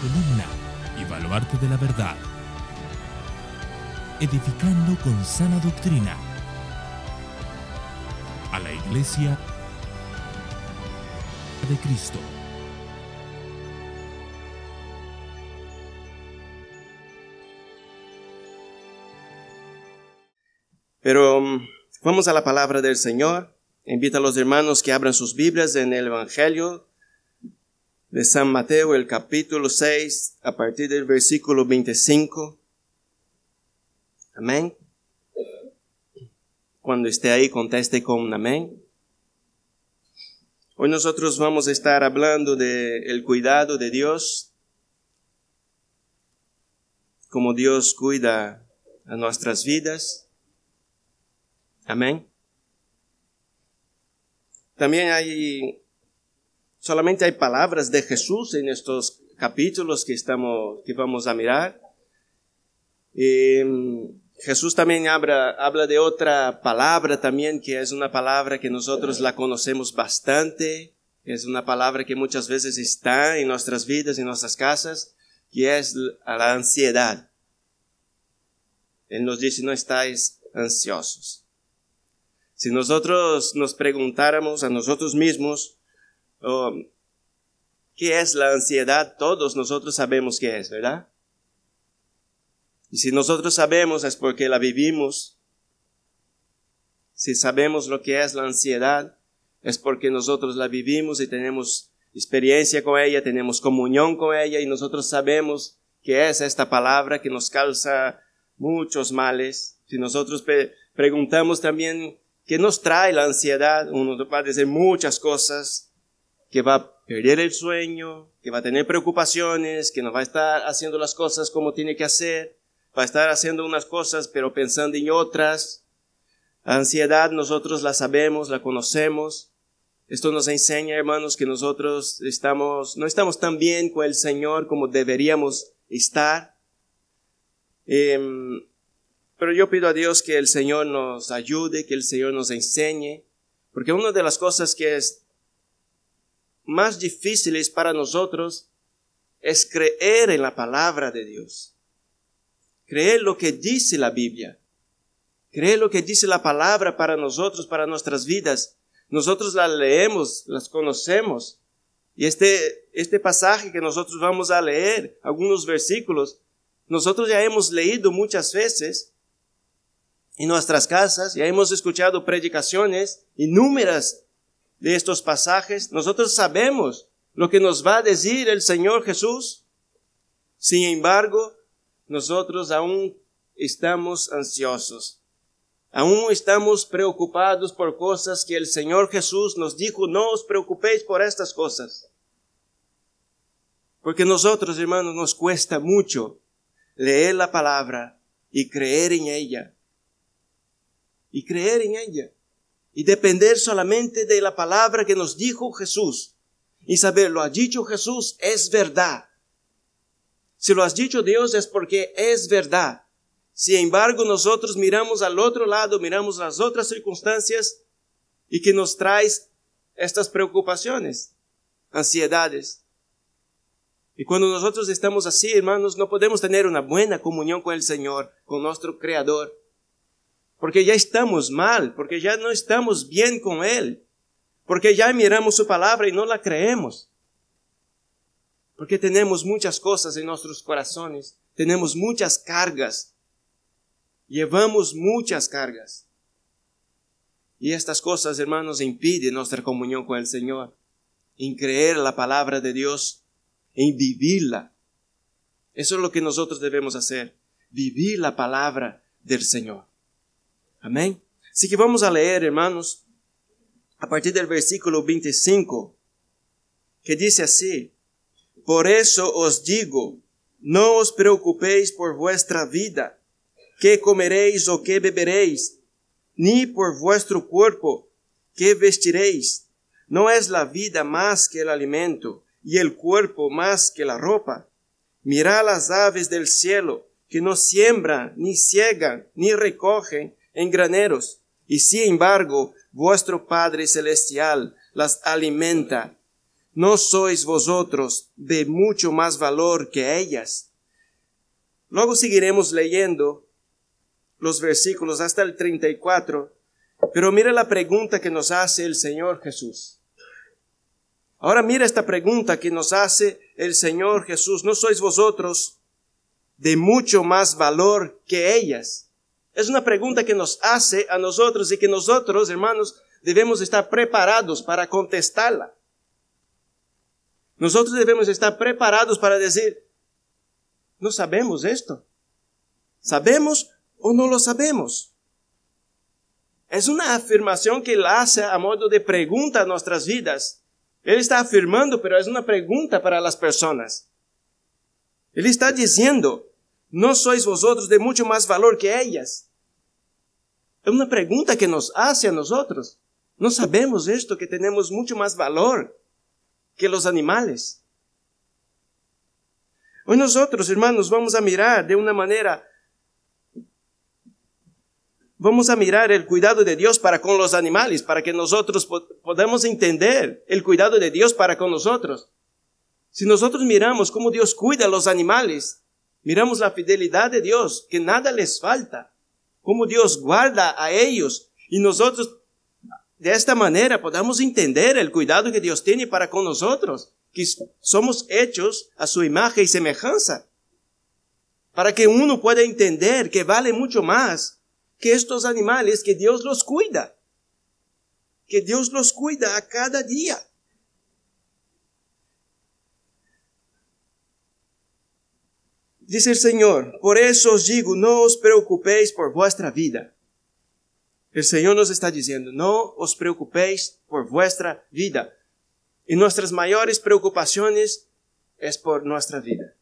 columna y baluarte de la verdad, edificando con sana doctrina a la iglesia de Cristo. Pero um, vamos a la palabra del Señor. Invita a los hermanos que abran sus Biblias en el Evangelio de San Mateo, el capítulo 6, a partir del versículo 25. Amén. Cuando esté ahí, conteste con amén. Hoy nosotros vamos a estar hablando del cuidado de Dios, como Dios cuida a nuestras vidas. Amén. También hay Solamente hay palabras de Jesús en estos capítulos que, estamos, que vamos a mirar. Mm, Jesús también habla, habla, de otra palabra también, que es una palabra que nosotros la conocemos bastante, es una palabra que muchas veces está en nuestras vidas, en nuestras casas, que es la ansiedad. Él nos dice, no estáis ansiosos. Si nosotros nos preguntáramos a nosotros mismos, Um, ¿Qué es la ansiedad? Todos nosotros sabemos qué es, ¿verdad? Y si nosotros sabemos es porque la vivimos. Si sabemos lo que es la ansiedad, es porque nosotros la vivimos y tenemos experiencia con ella, tenemos comunión con ella y nosotros sabemos que es esta palabra que nos causa muchos males. Si nosotros preguntamos también qué nos trae la ansiedad, uno va decir muchas cosas, que va a perder el sueño, que va a tener preocupaciones, que no va a estar haciendo las cosas como tiene que hacer, va a estar haciendo unas cosas pero pensando en otras. ansiedad nosotros la sabemos, la conocemos. Esto nos enseña, hermanos, que nosotros estamos, no estamos tan bien con el Señor como deberíamos estar. Em, pero yo pido a Dios que el Señor nos ayude, que el Señor nos enseñe, porque una de las cosas que es más difíciles para nosotros es creer en la palabra de Dios. Creer lo que dice la Biblia. Creer lo que dice la palabra para nosotros, para nuestras vidas. Nosotros la leemos, las conocemos. Y este, este pasaje que nosotros vamos a leer, algunos versículos, nosotros ya hemos leído muchas veces en nuestras casas, ya hemos escuchado predicaciones, inúmeras de estos pasajes, nosotros sabemos lo que nos va a decir el Señor Jesús. Sin embargo, nosotros aún estamos ansiosos, aún estamos preocupados por cosas que el Señor Jesús nos dijo, no os preocupéis por estas cosas. Porque nosotros, hermanos, nos cuesta mucho leer la palabra y creer en ella. Y creer en ella y depender solamente de la palabra que nos dijo Jesús y saber lo ha dicho Jesús es verdad. Si lo has dicho Dios es porque es verdad. Sin embargo, nosotros miramos al otro lado, miramos las otras circunstancias y que nos traes estas preocupaciones, ansiedades. Y cuando nosotros estamos así, hermanos, no podemos tener una buena comunión con el Señor, con nuestro Creador porque ya estamos mal, porque ya no estamos bien con Él, porque ya miramos su palabra y no la creemos, porque tenemos muchas cosas en nuestros corazones, tenemos muchas cargas, llevamos muchas cargas. Y estas cosas, hermanos, impiden nuestra comunión con el Señor, en creer la palabra de Dios, en vivirla. Eso es lo que nosotros debemos hacer, vivir la palabra del Señor. Amém? Se assim que vamos a leer, hermanos, a partir do versículo 25, que diz assim: Por isso os digo, não os preocupéis por vuestra vida, que comeréis ou que beberéis, ni por vuestro cuerpo, que vestiréis. Não é a vida mais que o alimento e o cuerpo mais que a roupa? Mirá as aves del cielo, que não siembram, ni ciegan, ni recogen en graneros, y sin embargo vuestro Padre Celestial las alimenta. ¿No sois vosotros de mucho más valor que ellas? Luego seguiremos leyendo los versículos hasta el 34, pero mira la pregunta que nos hace el Señor Jesús. Ahora mira esta pregunta que nos hace el Señor Jesús. ¿No sois vosotros de mucho más valor que ellas? Es una pregunta que nos hace a nosotros y que nosotros, hermanos, debemos estar preparados para contestarla. Nosotros debemos estar preparados para decir, no sabemos esto. ¿Sabemos o no lo sabemos? Es una afirmación que él hace a modo de pregunta a nuestras vidas. Él está afirmando, pero es una pregunta para las personas. Él está diciendo, no sois vosotros de mucho más valor que ellas una pregunta que nos hace a nosotros. No sabemos esto, que tenemos mucho más valor que los animales. Hoy nosotros, hermanos, vamos a mirar de una manera, vamos a mirar el cuidado de Dios para con los animales, para que nosotros podamos entender el cuidado de Dios para con nosotros. Si nosotros miramos cómo Dios cuida a los animales, miramos la fidelidad de Dios, que nada les falta cómo Dios guarda a ellos y nosotros de esta manera podamos entender el cuidado que Dios tiene para con nosotros, que somos hechos a su imagen y semejanza, para que uno pueda entender que vale mucho más que estos animales que Dios los cuida, que Dios los cuida a cada día. Dice el Señor, por eso os digo, no os preocupéis por vuestra vida. El Señor nos está diciendo, no os preocupéis por vuestra vida. Y nuestras mayores preocupaciones es por nuestra vida.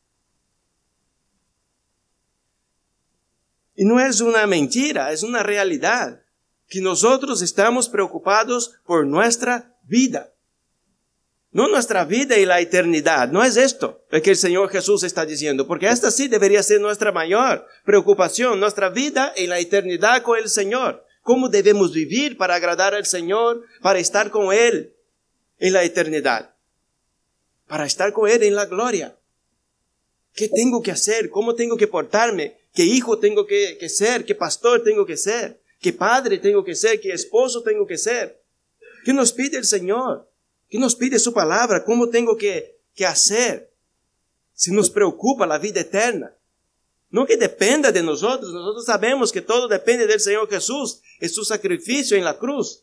Y no es una mentira, es una realidad que nosotros estamos preocupados por nuestra vida. No nuestra vida y la eternidad. No es esto que el Señor Jesús está diciendo, porque esta sí debería ser nuestra mayor preocupación, nuestra vida y la eternidad con el Señor. ¿Cómo debemos vivir para agradar al Señor, para estar con Él en la eternidad? Para estar con Él en la gloria. ¿Qué tengo que hacer? ¿Cómo tengo que portarme? ¿Qué hijo tengo que, que ser? ¿Qué pastor tengo que ser? ¿Qué padre tengo que ser? ¿Qué esposo tengo que ser? ¿Qué nos pide el Señor? ¿Qué nos pide su palabra, cómo tengo que, que hacer, si nos preocupa la vida eterna. No que dependa de nosotros, nosotros sabemos que todo depende del Señor Jesús, y su sacrificio en la cruz.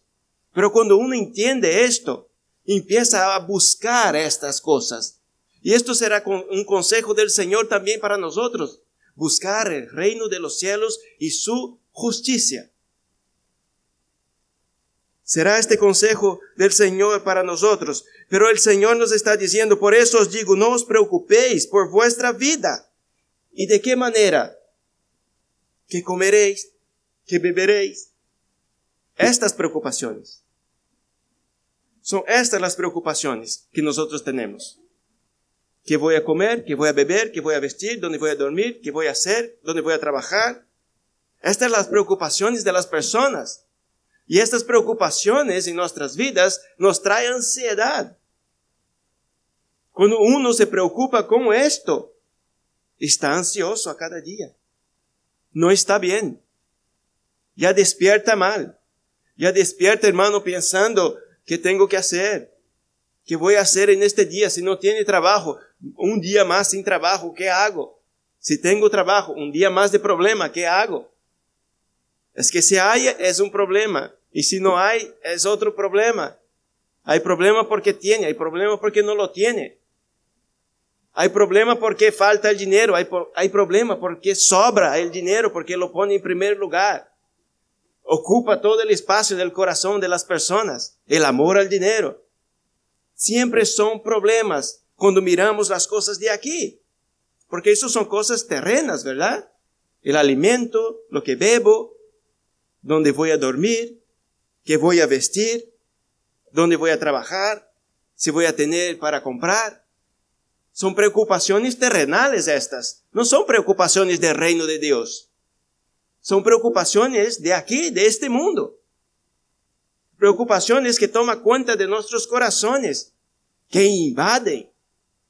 Pero cuando uno entiende esto, empieza a buscar estas cosas. Y esto será un consejo del Señor también para nosotros, buscar el reino de los cielos y su justicia. Será este consejo del Señor para nosotros. Pero el Señor nos está diciendo, por eso os digo, no os preocupéis por vuestra vida. ¿Y de qué manera? Que comeréis? que beberéis? Estas preocupaciones. Son estas las preocupaciones que nosotros tenemos. ¿Qué voy a comer? ¿Qué voy a beber? ¿Qué voy a vestir? ¿Dónde voy a dormir? ¿Qué voy a hacer? ¿Dónde voy a trabajar? Estas son las preocupaciones de las personas. Y estas preocupaciones en nuestras vidas nos traen ansiedad. Cuando uno se preocupa con esto, está ansioso a cada día. No está bien. Ya despierta mal. Ya despierta, hermano, pensando qué tengo que hacer. ¿Qué voy a hacer en este día si no tiene trabajo? Un día más sin trabajo, ¿qué hago? Si tengo trabajo, un día más de problema, ¿qué hago? Es que se hay, es un problema. Y si no hay, es otro problema. Hay problema porque tiene, hay problema porque no lo tiene. Hay problema porque falta el dinero, hay, hay problema porque sobra el dinero, porque lo pone en primer lugar. Ocupa todo el espacio del corazón de las personas, el amor al dinero. Siempre son problemas cuando miramos las cosas de aquí, porque eso son cosas terrenas, ¿verdad? El alimento, lo que bebo, dónde voy a dormir, qué voy a vestir, dónde voy a trabajar, si voy a tener para comprar. Son preocupaciones terrenales estas, no son preocupaciones del reino de Dios. Son preocupaciones de aquí, de este mundo. Preocupaciones que toma cuenta de nuestros corazones, que invaden,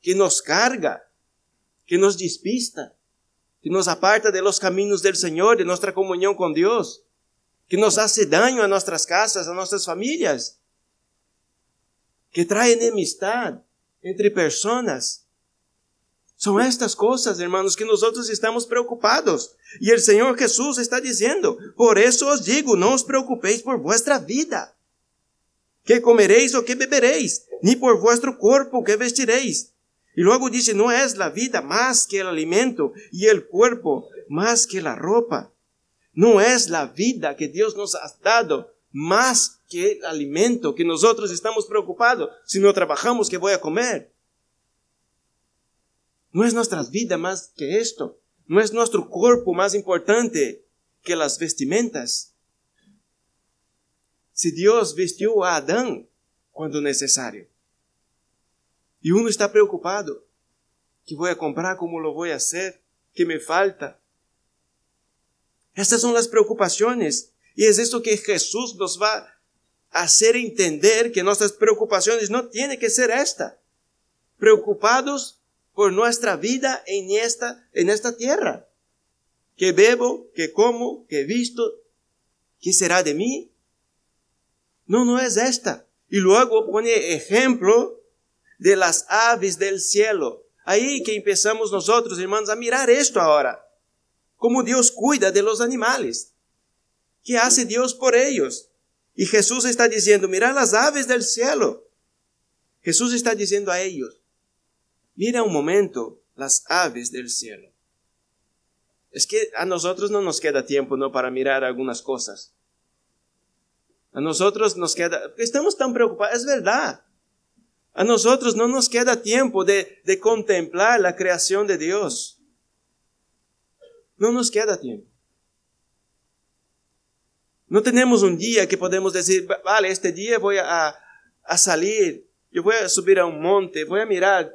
que nos carga, que nos despista, que nos aparta de los caminos del Señor, de nuestra comunión con Dios. que nos hace daño a nuestras casas, a nuestras familias, que trae enemistad entre personas. São estas coisas, irmãos, que nós outros estamos preocupados. E o Senhor Jesus está dizendo: Por isso os digo, não os preocupéis por vuestra vida, que comeréis ou que beberéis, nem por vuestro corpo que vestireis. E logo disse: Não és a vida mais que o alimento, e o corpo mais que a roupa. No es la vida que Dios nos ha dado más que el alimento que nosotros estamos preocupados. Si no trabajamos, ¿qué voy a comer? No es nuestra vida más que esto. No es nuestro cuerpo más importante que las vestimentas. Si Dios vistió a Adán cuando necesario. Y uno está preocupado. ¿Qué voy a comprar? ¿Cómo lo voy a hacer? ¿Qué me falta? Estas son las preocupaciones. Y es esto que Jesús nos va a hacer entender que nuestras preocupaciones no tienen que ser esta. Preocupados por nuestra vida en esta, en esta tierra. ¿Qué bebo? ¿Qué como? ¿Qué visto? ¿Qué será de mí? No, no es esta. Y luego pone ejemplo de las aves del cielo. Ahí que empezamos nosotros, hermanos, a mirar esto ahora. Cómo Dios cuida de los animales. ¿Qué hace Dios por ellos? Y Jesús está diciendo, mira las aves del cielo. Jesús está diciendo a ellos, mira un momento las aves del cielo. Es que a nosotros no nos queda tiempo, ¿no? Para mirar algunas cosas. A nosotros nos queda, estamos tan preocupados, es verdad. A nosotros no nos queda tiempo de, de contemplar la creación de Dios. No nos queda tiempo. No tenemos un día que podemos decir, vale, este día voy a, a salir, yo voy a subir a un monte, voy a mirar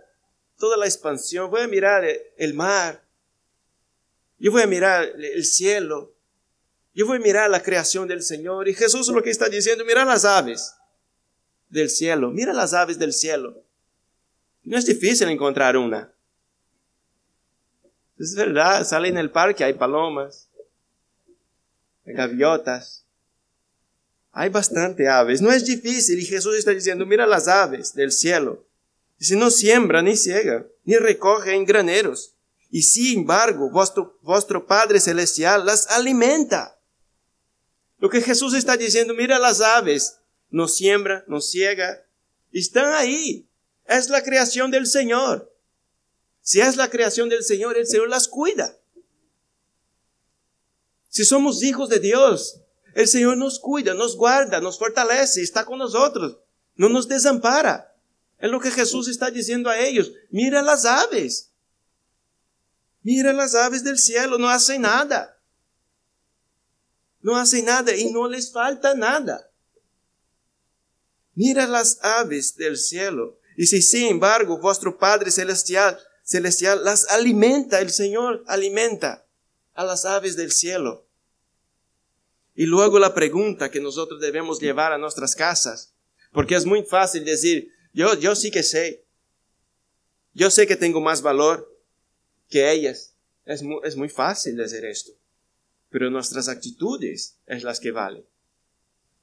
toda la expansión, voy a mirar e, el mar, yo voy a mirar e, el cielo, yo voy a mirar la creación del Señor. Y Jesús lo que está diciendo, mira las aves del cielo, mira las aves del cielo. No es difícil encontrar una. Es verdad, sale en el parque, hay palomas, hay gaviotas, hay bastante aves. No es difícil y Jesús está diciendo, mira las aves del cielo. si no siembra, ni ciega, ni recoge en graneros. Y sin embargo, vuestro, vuestro Padre Celestial las alimenta. Lo que Jesús está diciendo, mira las aves, no siembra, no ciega, están ahí. Es la creación del Señor. Si es la creación del Señor, el Señor las cuida. Si somos hijos de Dios, el Señor nos cuida, nos guarda, nos fortalece, está con nosotros, no nos desampara. Es lo que Jesús está diciendo a ellos. Mira las aves. Mira las aves del cielo, no hacen nada. No hacen nada y no les falta nada. Mira las aves del cielo. Y si sin embargo vuestro Padre Celestial celestial, las alimenta, el Señor alimenta a las aves del cielo. Y luego la pregunta que nosotros debemos llevar a nuestras casas, porque es muy fácil decir, yo, yo sí que sé, yo sé que tengo más valor que ellas. Es muy, fácil decir esto, pero nuestras actitudes es las que valen.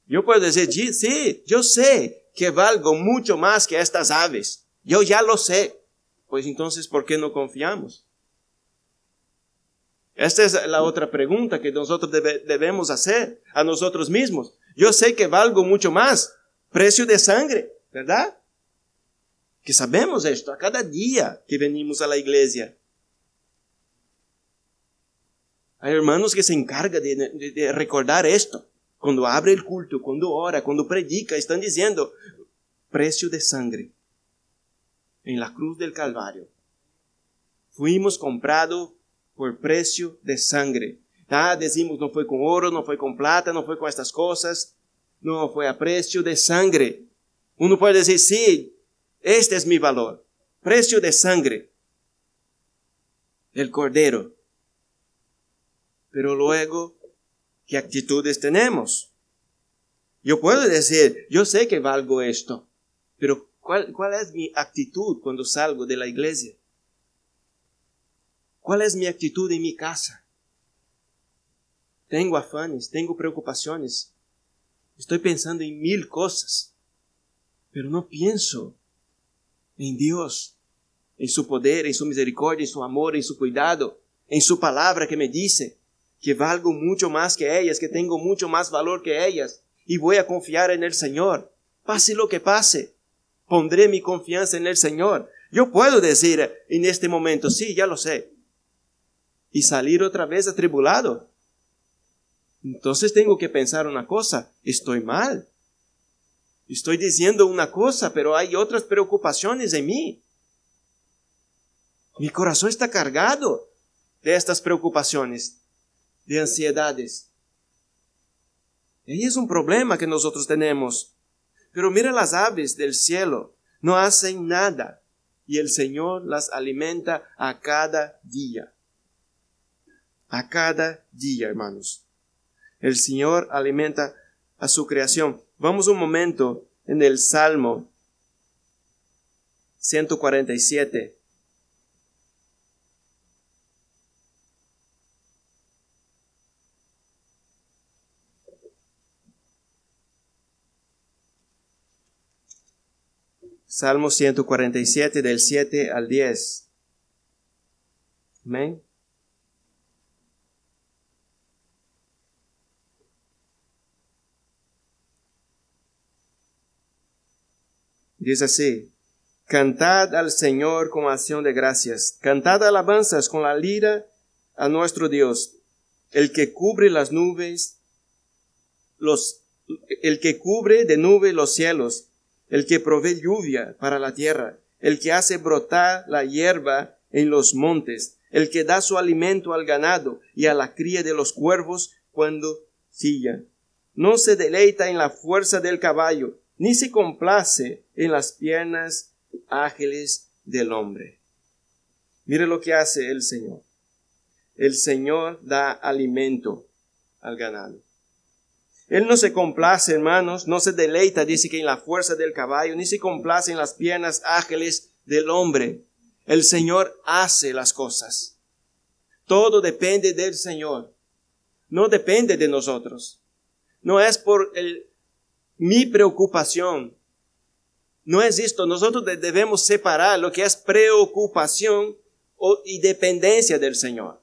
Yo puedo decir, sí, yo sé que valgo mucho más que estas aves. Yo ya lo sé pues entonces, ¿por qué no confiamos? Esta es la otra pregunta que nosotros debemos hacer a nosotros mismos. Yo sé que valgo mucho más, precio de sangre, ¿verdad? Que sabemos esto a cada día que venimos a la iglesia. Hay hermanos que se encargan de recordar esto. Cuando abre el culto, cuando ora, cuando predica, están diciendo, precio de sangre en la cruz del Calvario. Fuimos comprados por precio de sangre. Ah, decimos, no fue con oro, no fue con plata, no fue con estas cosas. No, fue a precio de sangre. Uno puede decir, sí, este es mi valor. Precio de sangre. El cordero. Pero luego, ¿qué actitudes tenemos? Yo puedo decir, yo sé que valgo esto, pero ¿Cuál, es mi actitud cuando salgo de la iglesia? ¿Cuál es mi actitud en mi casa? Tengo afanes, tengo preocupaciones, estoy pensando en mil cosas, pero no pienso en Dios, en su poder, en su misericordia, en su amor, en su cuidado, en su palabra que me dice que valgo mucho más que ellas, que tengo mucho más valor que ellas y voy a confiar en el Señor, pase lo que pase. Pondré mi confianza en el Señor. Yo puedo decir en este momento, sí, ya lo sé. Y salir otra vez atribulado. Entonces tengo que pensar una cosa, estoy mal. Estoy diciendo una cosa, pero hay otras preocupaciones en mí. Mi corazón está cargado de estas preocupaciones, de ansiedades. Y es un problema que nosotros tenemos. Pero mira las aves del cielo, no hacen nada, y el Señor las alimenta a cada día. A cada día, hermanos. El Señor alimenta a su creación. Vamos un momento en el Salmo 147. Salmo 147 del 7 al 10. Amén. Dice así, cantad al Señor con acción de gracias, cantad alabanzas con la lira a nuestro Dios, el que cubre las nubes, los, el que cubre de nube los cielos, el que provee lluvia para la tierra, el que hace brotar la hierba en los montes, el que da su alimento al ganado y a la cría de los cuervos cuando silla. No se deleita en la fuerza del caballo, ni se complace en las piernas ágiles del hombre. Mire lo que hace el Señor. El Señor da alimento al ganado. Él no se complace, hermanos, no se deleita, dice que en la fuerza del caballo, ni se complace en las piernas ágiles del hombre. El Señor hace las cosas. Todo depende del Señor. No depende de nosotros. No es por mi preocupación. No es esto. Nosotros debemos separar lo que es preocupación y dependencia del Señor.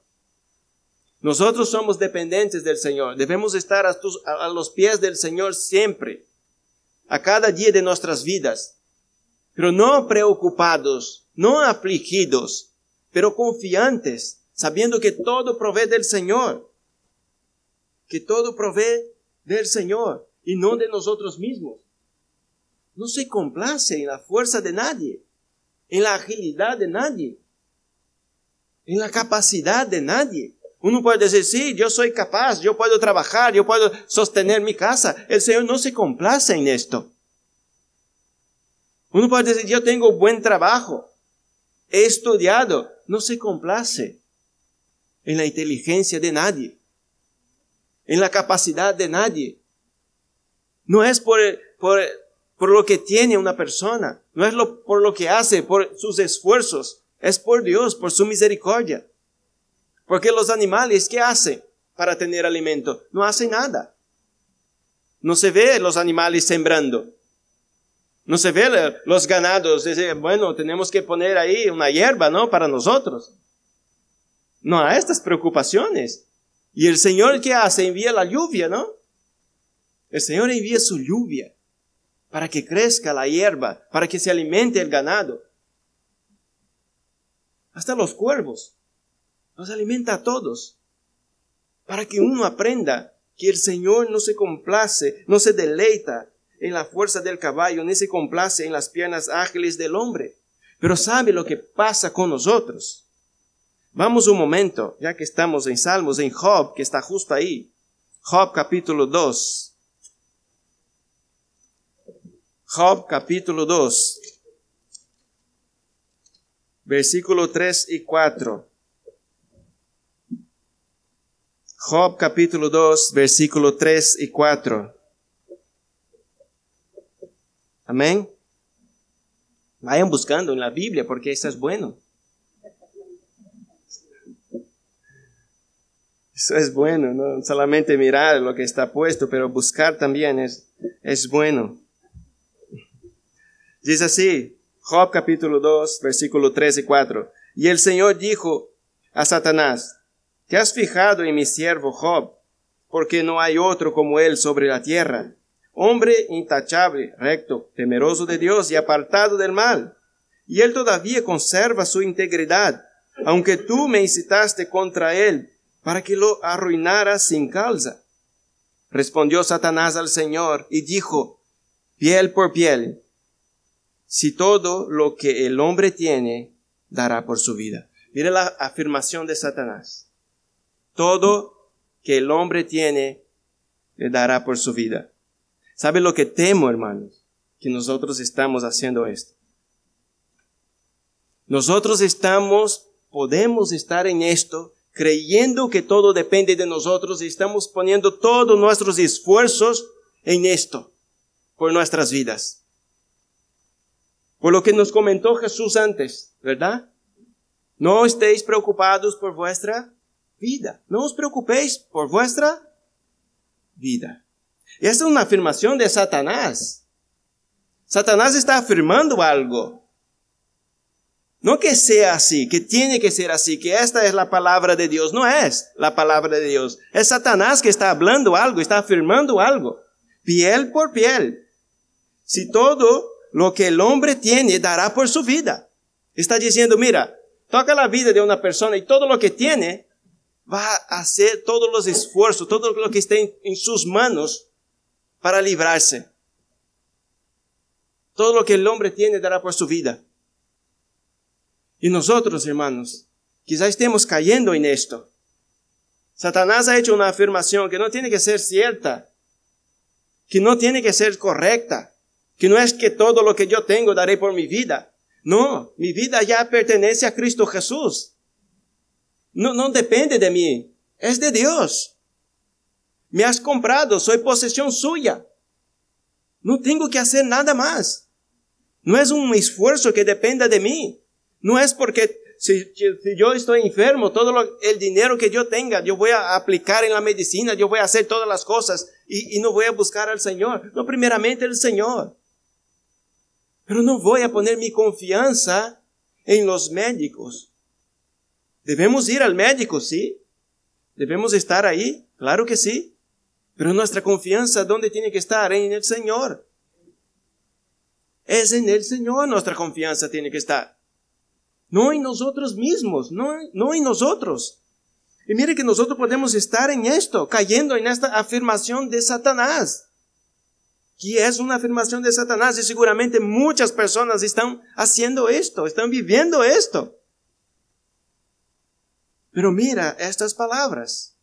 Nosotros somos dependientes del Señor. Debemos estar a, los pies del Señor siempre, a cada día de nuestras vidas. Pero no preocupados, no afligidos, pero confiantes, sabiendo que todo provee del Señor. Que todo provee del Señor y no de nosotros mismos. No se complace en la fuerza de nadie, en la agilidad de nadie, en la capacidad de nadie uno puede decir, sí, yo soy capaz, yo puedo trabajar, yo puedo sostener mi casa. El Señor no se complace en esto. Uno puede decir, yo tengo buen trabajo, he estudiado, no se complace en la inteligencia de nadie, en la capacidad de nadie. No es por, por, por lo que tiene una persona, no es lo, por lo que hace, por sus esfuerzos, es por Dios, por su misericordia. Porque los animales, ¿qué hacen para tener alimento? No hacen nada. No se ve los animales sembrando. No se ve los ganados. bueno, tenemos que poner ahí una hierba, ¿no? Para nosotros. No a estas preocupaciones. Y el Señor, ¿qué hace? Envía la lluvia, ¿no? El Señor envía su lluvia para que crezca la hierba, para que se alimente el ganado. Hasta los cuervos nos alimenta a todos, para que uno aprenda que el Señor no se complace, no se deleita en la fuerza del caballo, ni se complace en las piernas ágiles del hombre. Pero sabe lo que pasa con nosotros. Vamos un momento, ya que estamos en Salmos, en Job, que está justo ahí. Job capítulo 2. Job capítulo 2. Versículo 3 y 4. Job capítulo 2, versículo 3 y 4. Amén. Vayan buscando en la Biblia porque esto es bueno. Eso es bueno, no solamente mirar lo que está puesto, pero buscar también es, es bueno. Dice así, Job capítulo 2, versículo 3 y 4. Y el Señor dijo a Satanás, ¿Te has fijado en mi siervo Job? Porque no hay otro como él sobre la tierra, hombre intachable, recto, temeroso de Dios y apartado del mal. Y él todavía conserva su integridad, aunque tú me incitaste contra él para que lo arruinaras sin causa. Respondió Satanás al Señor y dijo, piel por piel, si todo lo que el hombre tiene dará por su vida. Mira la afirmación de Satanás. Todo que el hombre tiene le dará por su vida. ¿Sabe lo que temo, hermanos? Que nosotros estamos haciendo esto. Nosotros estamos, podemos estar en esto creyendo que todo depende de nosotros y estamos poniendo todos nuestros esfuerzos en esto por nuestras vidas. Por lo que nos comentó Jesús antes, ¿verdad? No estéis preocupados por vuestra vida. No os preocupéis por vuestra vida. Esta es una afirmación de Satanás. Satanás está afirmando algo. No que sea así, que tiene que ser así, que esta es la palabra de Dios. No es la palabra de Dios. Es Satanás que está hablando algo, está afirmando algo. Piel por piel. Si todo lo que el hombre tiene dará por su vida. Está diciendo, mira, toca la vida de una persona y todo lo que tiene va a hacer todos los esfuerzos, todo lo que esté en, sus manos para librarse. Todo lo que el hombre tiene dará por su vida. Y nosotros, hermanos, quizás estemos cayendo en esto. Satanás ha hecho una afirmación que no tiene que ser cierta, que no tiene que ser correcta, que no es que todo lo que yo tengo daré por mi vida. No, mi vida ya pertenece a Cristo Jesús. No, depende de mí, es de Dios. Me has comprado, soy posesión suya. No tengo que hacer nada más. No es un esfuerzo que dependa de mí. No es porque si, yo estoy enfermo, todo el dinero que yo tenga, yo voy a aplicar en la medicina, yo voy a hacer todas las cosas y, y, no voy a buscar al Señor. No, primeramente el Señor. Pero no voy a poner mi confianza en los médicos. Debemos ir al médico, sí. Debemos estar ahí, claro que sí. Pero nuestra confianza, ¿dónde tiene que estar? En el Señor. Es en el Señor nuestra confianza tiene que estar. No en nosotros mismos, no, no en nosotros. Y mire que nosotros podemos estar en esto, cayendo en esta afirmación de Satanás, que es una afirmación de Satanás y seguramente muchas personas están haciendo esto, están viviendo esto. Pero mira estas palabras.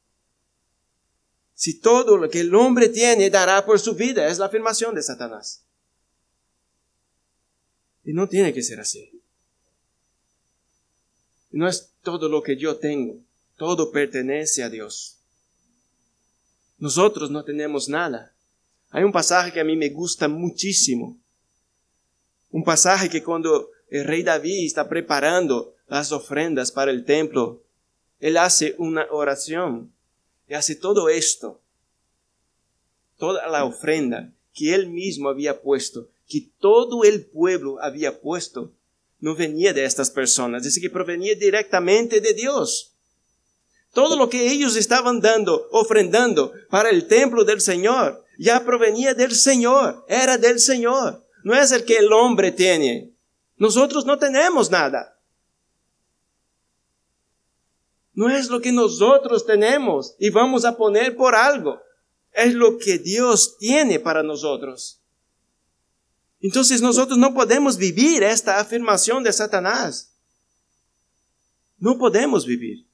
Si todo lo que el hombre tiene dará por su vida, es la afirmación de Satanás. Y no tiene que ser así. No es todo lo que yo tengo, todo pertenece a Dios. Nosotros no tenemos nada. Hay un pasaje que a mí me gusta muchísimo. Un pasaje que cuando el rey David está preparando las ofrendas para el templo, él hace una oración y hace todo esto, toda la ofrenda que él mismo había puesto, que todo el pueblo había puesto, no venía de estas personas, dice que provenía directamente de Dios. Todo lo que ellos estaban dando, ofrendando para el templo del Señor, ya provenía del Señor, era del Señor. No es el que el hombre tiene. Nosotros no tenemos nada. No es lo que nosotros tenemos y vamos a poner por algo. Es lo que Dios tiene para nosotros. Entonces nosotros no podemos vivir esta afirmación de Satanás. No podemos vivir.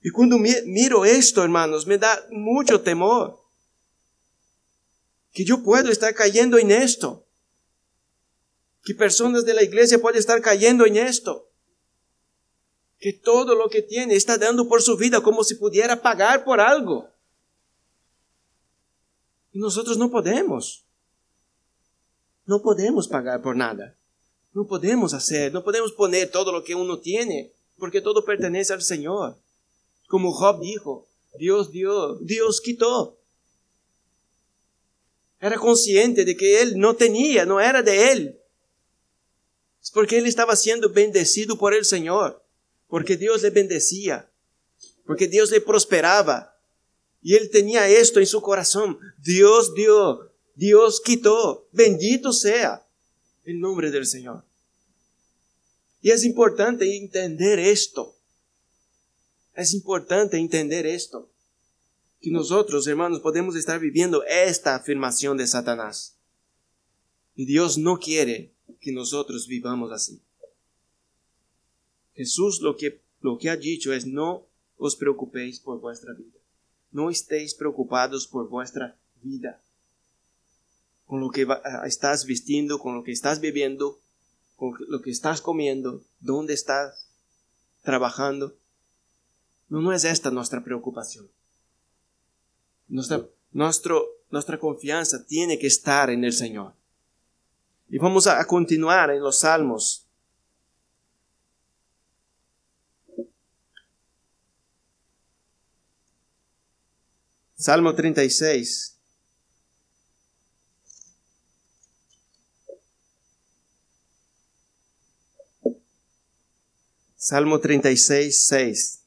Y cuando miro esto, hermanos, me da mucho temor. Que yo puedo estar cayendo en esto. Que personas de la iglesia pueden estar cayendo en esto que todo lo que tiene está dando por su vida como si pudiera pagar por algo. Y nosotros no podemos. No podemos pagar por nada. No podemos hacer, no podemos poner todo lo que uno tiene, porque todo pertenece al Señor. Como Job dijo, Dios dio, Dios quitó. Era consciente de que él no tenía, no era de él. Es porque él estaba siendo bendecido por el Señor porque Dios le bendecía, porque Dios le prosperaba. Y él tenía esto en su corazón. Dios dio, Dios quitó. Bendito sea el nombre del Señor. Y es importante entender esto. Es importante entender esto. Que nosotros, hermanos, podemos estar viviendo esta afirmación de Satanás. Y Dios no quiere que nosotros vivamos así. Jesús lo que, lo que ha dicho es no os preocupéis por vuestra vida. No estéis preocupados por vuestra vida. Con lo que ah, estás vistiendo, con lo que estás bebiendo, con lo que estás comiendo, dónde estás trabajando. No, es esta nuestra preocupación. Nuestra, nuestra confianza tiene que estar en el Señor. Y vamos a continuar en los salmos Salmo 36. Salmo 36, 6.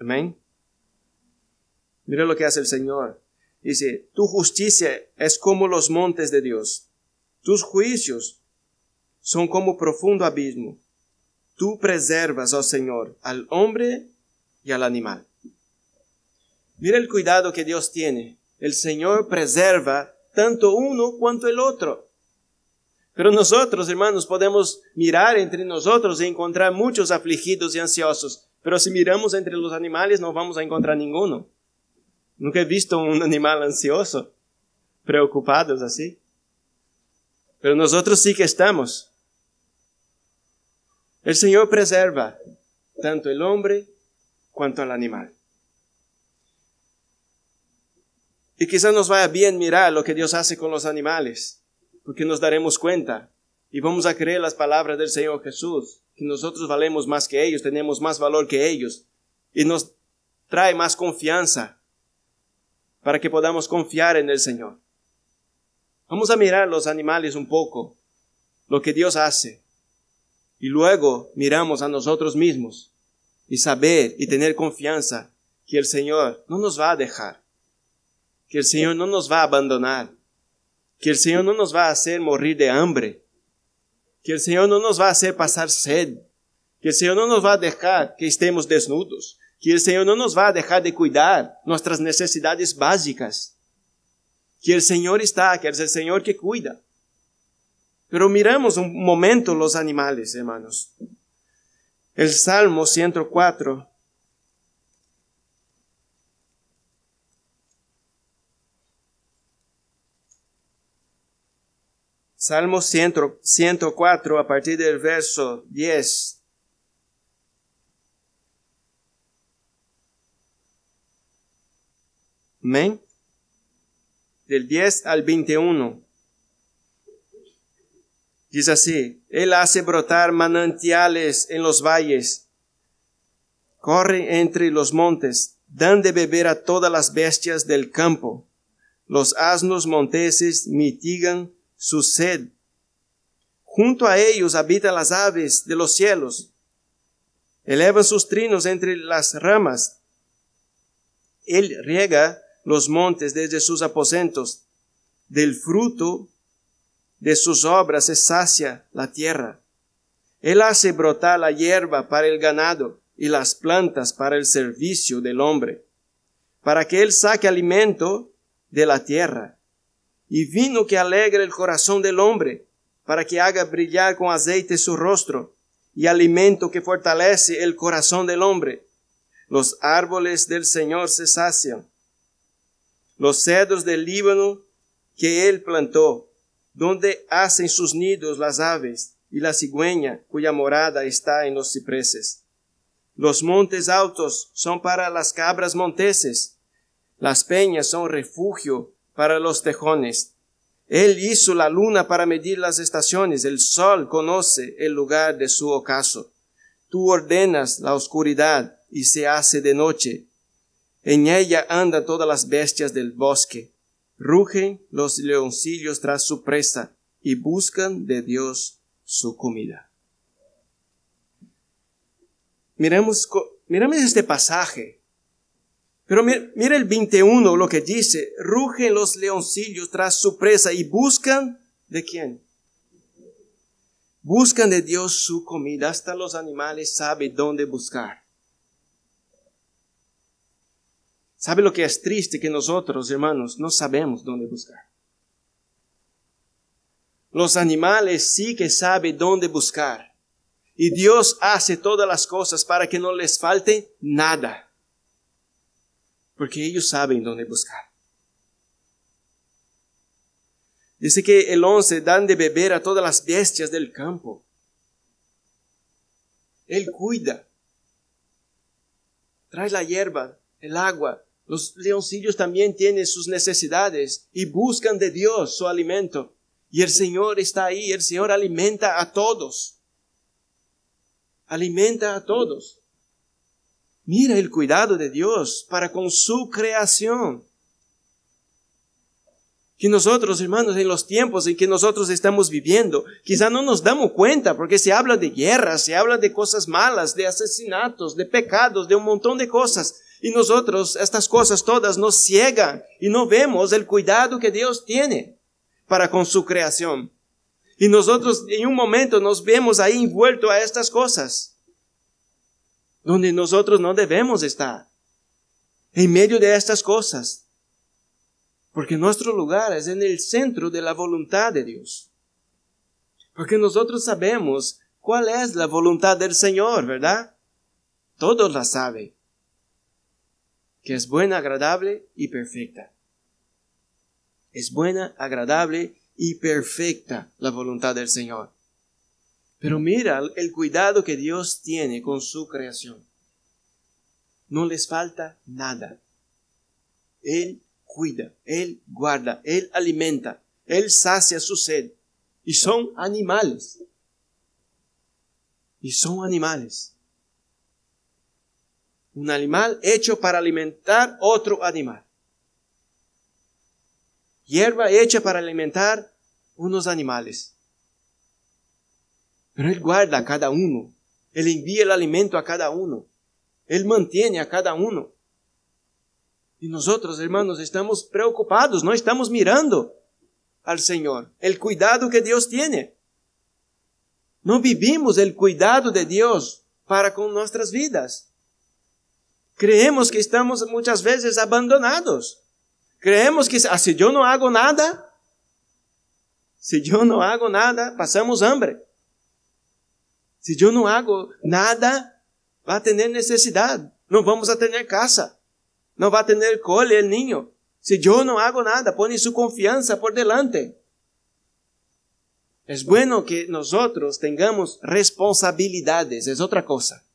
Amén. Mira lo que hace el Señor. Dice, tu justicia es como los montes de Dios. Tus juicios son como profundo abismo. Tú preservas, oh Señor, al hombre y al animal. Mira el cuidado que Dios tiene. El Señor preserva tanto uno cuanto el otro. Pero nosotros, hermanos, podemos mirar entre nosotros y encontrar muchos afligidos y ansiosos. Pero si miramos entre los animales no vamos a encontrar ninguno. Nunca he visto un animal ansioso, preocupados así. Pero nosotros sí que estamos. El Señor preserva tanto el hombre cuanto al animal. Y quizás nos vaya bien mirar lo que Dios hace con los animales, porque nos daremos cuenta y vamos a creer las palabras del Señor Jesús, que nosotros valemos más que ellos, tenemos más valor que ellos, y nos trae más confianza para que podamos confiar en el Señor. Vamos a mirar los animales un poco, lo que Dios hace y luego miramos a nosotros mismos y saber y tener confianza que el Señor no nos va a dejar, que el Señor no nos va a abandonar, que el Señor no nos va a hacer morir de hambre, que el Señor no nos va a hacer pasar sed, que el Señor no nos va a dejar que estemos desnudos, que el Señor no nos va a dejar de cuidar nuestras necesidades básicas, que el Señor está, que es el Señor que cuida. Pero miramos un momento los animales, hermanos. El Salmo 104. Salmo 104, a partir del verso 10. Amén. Del 10 al 21. Dice así, Él hace brotar manantiales en los valles, corre entre los montes, dan de beber a todas las bestias del campo. Los asnos monteses mitigan su sed. Junto a ellos habitan las aves de los cielos, elevan sus trinos entre las ramas. Él riega los montes desde sus aposentos. Del fruto de sus obras se sacia la tierra. Él hace brotar la hierba para el ganado y las plantas para el servicio del hombre, para que él saque alimento de la tierra. Y vino que alegra el corazón del hombre, para que haga brillar con aceite su rostro, y alimento que fortalece el corazón del hombre. Los árboles del Señor se sacian. Los cedros del Líbano que él plantó donde hacen sus nidos las aves y la cigüeña cuya morada está en los cipreses. Los montes altos son para las cabras monteses, las peñas son refugio para los tejones. Él hizo la luna para medir las estaciones, el sol conoce el lugar de su ocaso. Tú ordenas la oscuridad y se hace de noche. En ella andan todas las bestias del bosque. Rugen los leoncillos tras su presa y buscan de Dios su comida. Miremos, miremos este pasaje. Pero mira, el 21 lo que dice. Rugen los leoncillos tras su presa y buscan de quién? Buscan de Dios su comida. Hasta los animales saben dónde buscar. ¿Sabe lo que es triste? Que nosotros, hermanos, no sabemos dónde buscar. Los animales sí que saben dónde buscar. Y Dios hace todas las cosas para que no les falte nada. Porque ellos saben dónde buscar. Dice que el once dan de beber a todas las bestias del campo. Él cuida. Trae la hierba, el agua, los leoncillos también tienen sus necesidades y buscan de Dios su alimento. Y el Señor está ahí, el Señor alimenta a todos. Alimenta a todos. Mira el cuidado de Dios para con su creación. Que nosotros, hermanos, en los tiempos en que nosotros estamos viviendo, quizá no nos damos cuenta porque se habla de guerra, se habla de cosas malas, de asesinatos, de pecados, de un montón de cosas. Y nosotros, estas cosas todas nos ciegan y no vemos el cuidado que Dios tiene para con su creación. Y nosotros en un momento nos vemos ahí envueltos a estas cosas, donde nosotros no debemos estar, en medio de estas cosas, porque nuestro lugar es en el centro de la voluntad de Dios. Porque nosotros sabemos cuál es la voluntad del Señor, ¿verdad? Todos la saben que es buena, agradable y perfecta. Es buena, agradable y perfecta la voluntad del Señor. Pero mira el cuidado que Dios tiene con su creación. No les falta nada. Él cuida, Él guarda, Él alimenta, Él sacia su sed. Y son animales. Y son animales un animal hecho para alimentar otro animal. Hierba hecha para alimentar unos animales. Pero Él guarda a cada uno. Él envía el alimento a cada uno. Él mantiene a cada uno. Y nosotros, hermanos, estamos preocupados, no estamos mirando al Señor, el cuidado que Dios tiene. No vivimos el cuidado de Dios para con nuestras vidas. Creemos que estamos muitas vezes abandonados. Creemos que ah, se eu não hago nada, se eu não hago nada, passamos hambre. Se eu não hago nada, vai ter necessidade. Não vamos ter casa, Não vai ter colhe, ninho. Se eu não hago nada, põe sua confiança por delante. É bueno que nós tenhamos responsabilidades, é outra coisa.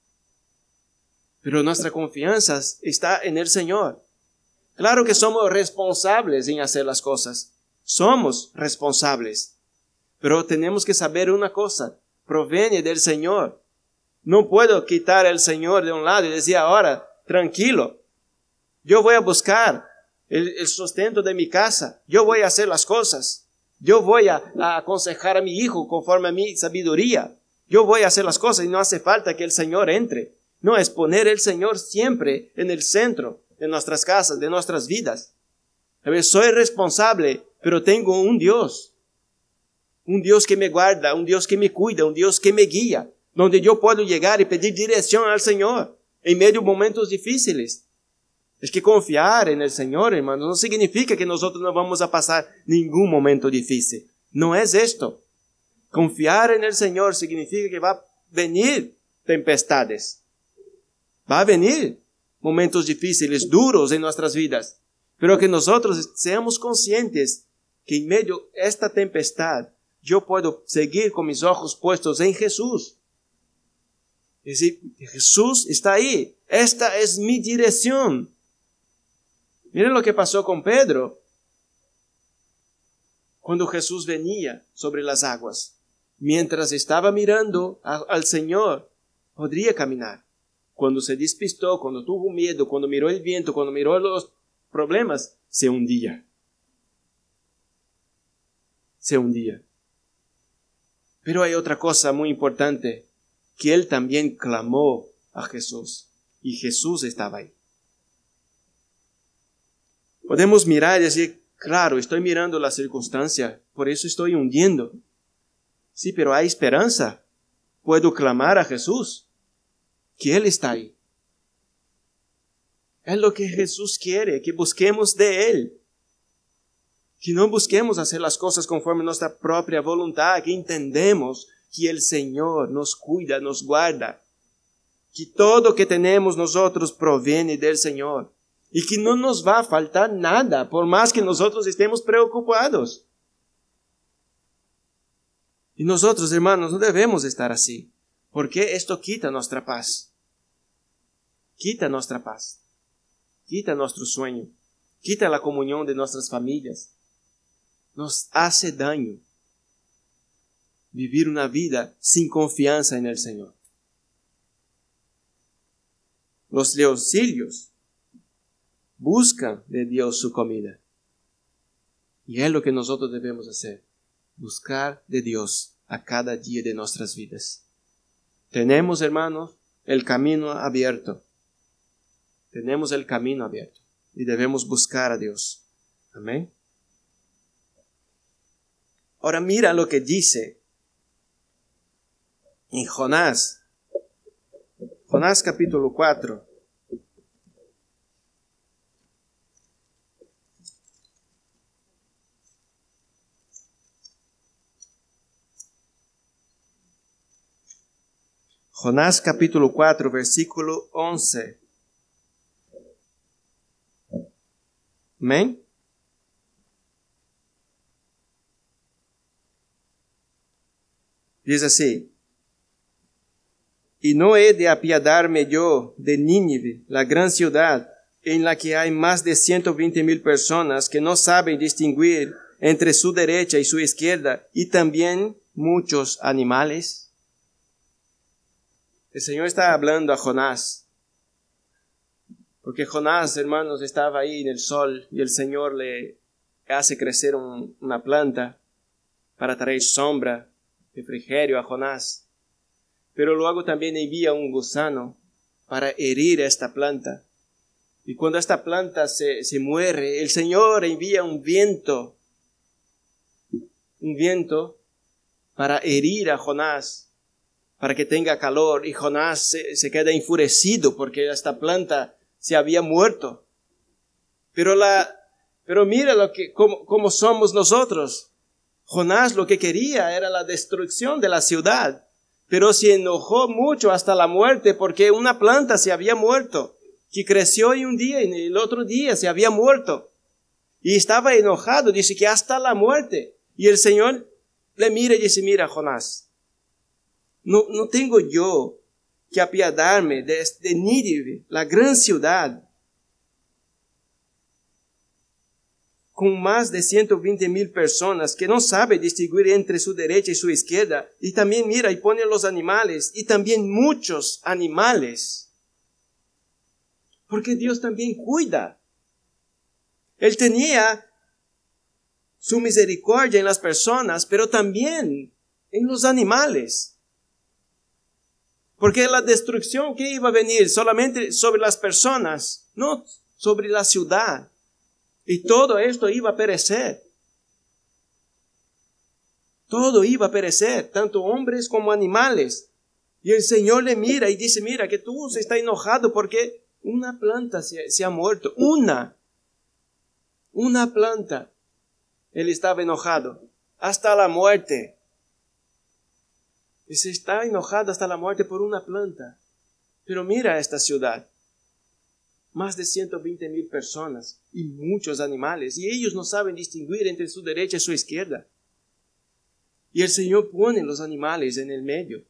pero nuestra confianza está en el Señor. Claro que somos responsables en hacer las cosas. Somos responsables. Pero tenemos que saber una cosa. Proviene del Señor. No puedo quitar al Señor de un lado y decir ahora, tranquilo. Yo voy a buscar el, sustento de mi casa. Yo voy a hacer las cosas. Yo voy a aconsejar a mi hijo conforme a mi sabiduría. Yo voy a hacer las cosas y no hace falta que el Señor entre. No, es poner el Señor siempre en el centro de nuestras casas, de nuestras vidas. A soy responsable, pero tengo un Dios. Un Dios que me guarda, un Dios que me cuida, un Dios que me guía, donde yo puedo llegar y pedir dirección al Señor en medio de momentos difíciles. Es que confiar en el Señor, hermanos, no significa que nosotros no vamos a pasar ningún momento difícil. No es esto. Confiar en el Señor significa que va a venir tempestades. Va a venir momentos difíciles, duros en nuestras vidas, pero que nosotros seamos conscientes que en medio de esta tempestad yo puedo seguir con mis ojos puestos en Jesús. Es decir, Jesús está ahí. Esta es mi dirección. Miren lo que pasó con Pedro. Cuando Jesús venía sobre las aguas, mientras estaba mirando al Señor, podría caminar cuando se despistó, cuando tuvo miedo, cuando miró el viento, cuando miró los problemas, se hundía. Se hundía. Pero hay otra cosa muy importante, que él también clamó a Jesús y Jesús estaba ahí. Podemos mirar y decir, claro, estoy mirando la circunstancia, por eso estoy hundiendo. Sí, pero hay esperanza. Puedo clamar a Jesús que Él está ahí. Es lo que Jesús quiere, que busquemos de Él. Que no busquemos hacer las cosas conforme nuestra propia voluntad, que entendemos que el Señor nos cuida, nos guarda, que todo que tenemos nosotros proviene del Señor y que no nos va a faltar nada por más que nosotros estemos preocupados. Y nosotros, hermanos, no debemos estar así, porque esto quita nuestra paz. Quita nuestra paz. Quita nuestro sueño. Quita la comunión de nuestras familias. Nos hace daño vivir una vida sin confianza en el Señor. Los leoncillos buscan de Dios su comida. Y es lo que nosotros debemos hacer, buscar de Dios a cada día de nuestras vidas. Tenemos, hermanos, el camino abierto. Tenemos el camino abierto y debemos buscar a Dios. Amén. Ahora mira lo que dice en Jonás. Jonás capítulo 4. Jonás capítulo 4, versículo 11. Amén. Dice así. Y no he de apiadarme yo de Nínive, la gran ciudad, en la que hay más de 120 mil personas que no saben distinguir entre su derecha y su izquierda, y también muchos animales. El Señor está hablando a Jonás porque Jonás, hermanos, estaba ahí en el sol y el Señor le hace crecer una planta para traer sombra, refrigerio a Jonás. Pero luego también envía un gusano para herir a esta planta. Y cuando esta planta se, muere, el Señor envía un viento, un viento para herir a Jonás, para que tenga calor. Y Jonás se, se queda enfurecido porque esta planta se había muerto. Pero, la, pero mira lo que, cómo, somos nosotros. Jonás lo que quería era la destrucción de la ciudad, pero se enojó mucho hasta la muerte porque una planta se había muerto, que creció y un día y el otro día se había muerto. Y estaba enojado, dice que hasta la muerte. Y el Señor le mira y dice, mira Jonás, no, no tengo yo que apiadarme de, de la gran ciudad, con más de 120 mil personas que no sabe distinguir entre su derecha y su izquierda, y también mira y pone los animales, y también muchos animales. Porque Dios también cuida. Él tenía su misericordia en las personas, pero también en los animales. Porque la destrucción que iba a venir solamente sobre las personas, no sobre la ciudad. Y todo esto iba a perecer. Todo iba a perecer, tanto hombres como animales. Y el Señor le mira y dice, mira, que tú se está enojado porque una planta se, se ha muerto. Una. Una planta. Él estaba enojado. Hasta la muerte se está enojada hasta la muerte por una planta. Pero mira esta ciudad. Más de 120 mil personas y muchos animales. Y ellos no saben distinguir entre su derecha y su izquierda. Y el Señor pone los animales en el medio.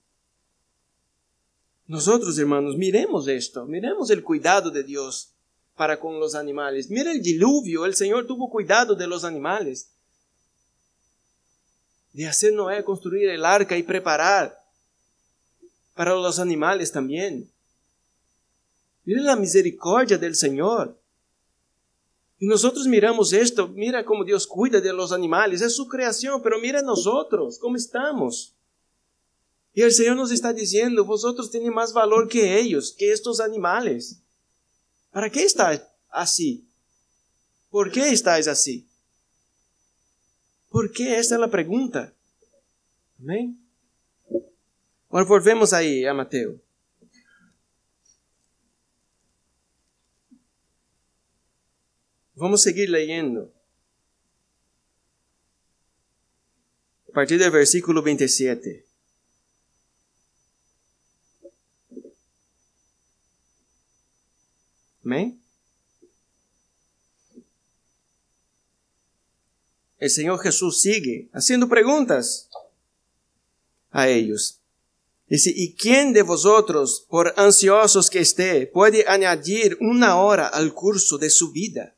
Nosotros, hermanos, miremos esto, miremos el cuidado de Dios para con los animales. Mira el diluvio, el Señor tuvo cuidado de los animales de hacer Noé construir el arca y preparar para los animales también. Mira la misericordia del Señor. Y nosotros miramos esto, mira cómo Dios cuida de los animales, es su creación, pero mira nosotros, cómo estamos. Y el Señor nos está diciendo, vosotros tenéis más valor que ellos, que estos animales. ¿Para qué estáis así? ¿Por qué estáis así? ¿Por que Esta é a pergunta? Amém? Agora volvemos aí a Mateus. Vamos seguir lendo A partir do versículo 27. Amém? el Señor Jesús sigue haciendo preguntas a ellos. Dice, ¿y quién de vosotros, por ansiosos que esté, puede añadir una hora al curso de su vida?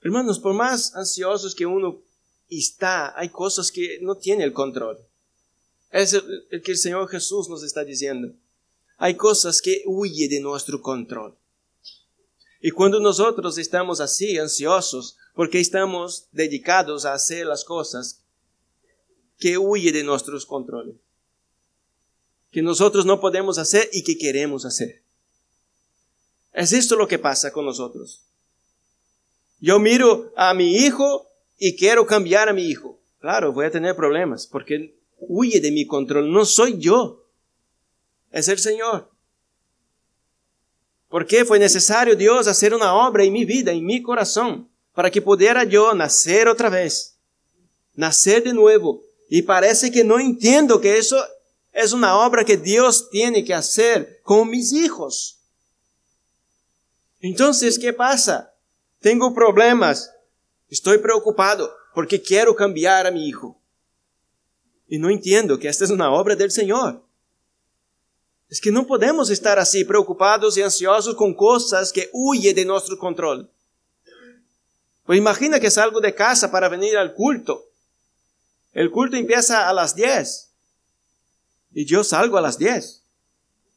Hermanos, por más ansiosos que uno está, hay cosas que no tiene el control. Es el, que el Señor Jesús nos está diciendo. Hay cosas que huyen de nuestro control. Y cuando nosotros estamos así, ansiosos, porque estamos dedicados a hacer las cosas que huye de nuestros controles, que nosotros no podemos hacer y que queremos hacer. Es esto lo que pasa con nosotros. Yo miro a mi hijo y quiero cambiar a mi hijo. Claro, voy a tener problemas porque huye de mi control. No soy yo, es el Señor. Porque foi necessário Deus fazer uma obra em minha vida, em meu coração, para que pudera eu nascer outra vez, nascer de novo. E parece que não entendo que isso é uma obra que Deus tem que fazer com meus filhos. Então, que passa? Tenho problemas, estou preocupado porque quero cambiar a meu filho. E não entendo que esta é uma obra do Senhor. Es que no podemos estar así preocupados y ansiosos con cosas que huyen de nuestro control. Pues imagina que salgo de casa para venir al culto. El culto empieza a las 10 y yo salgo a las 10,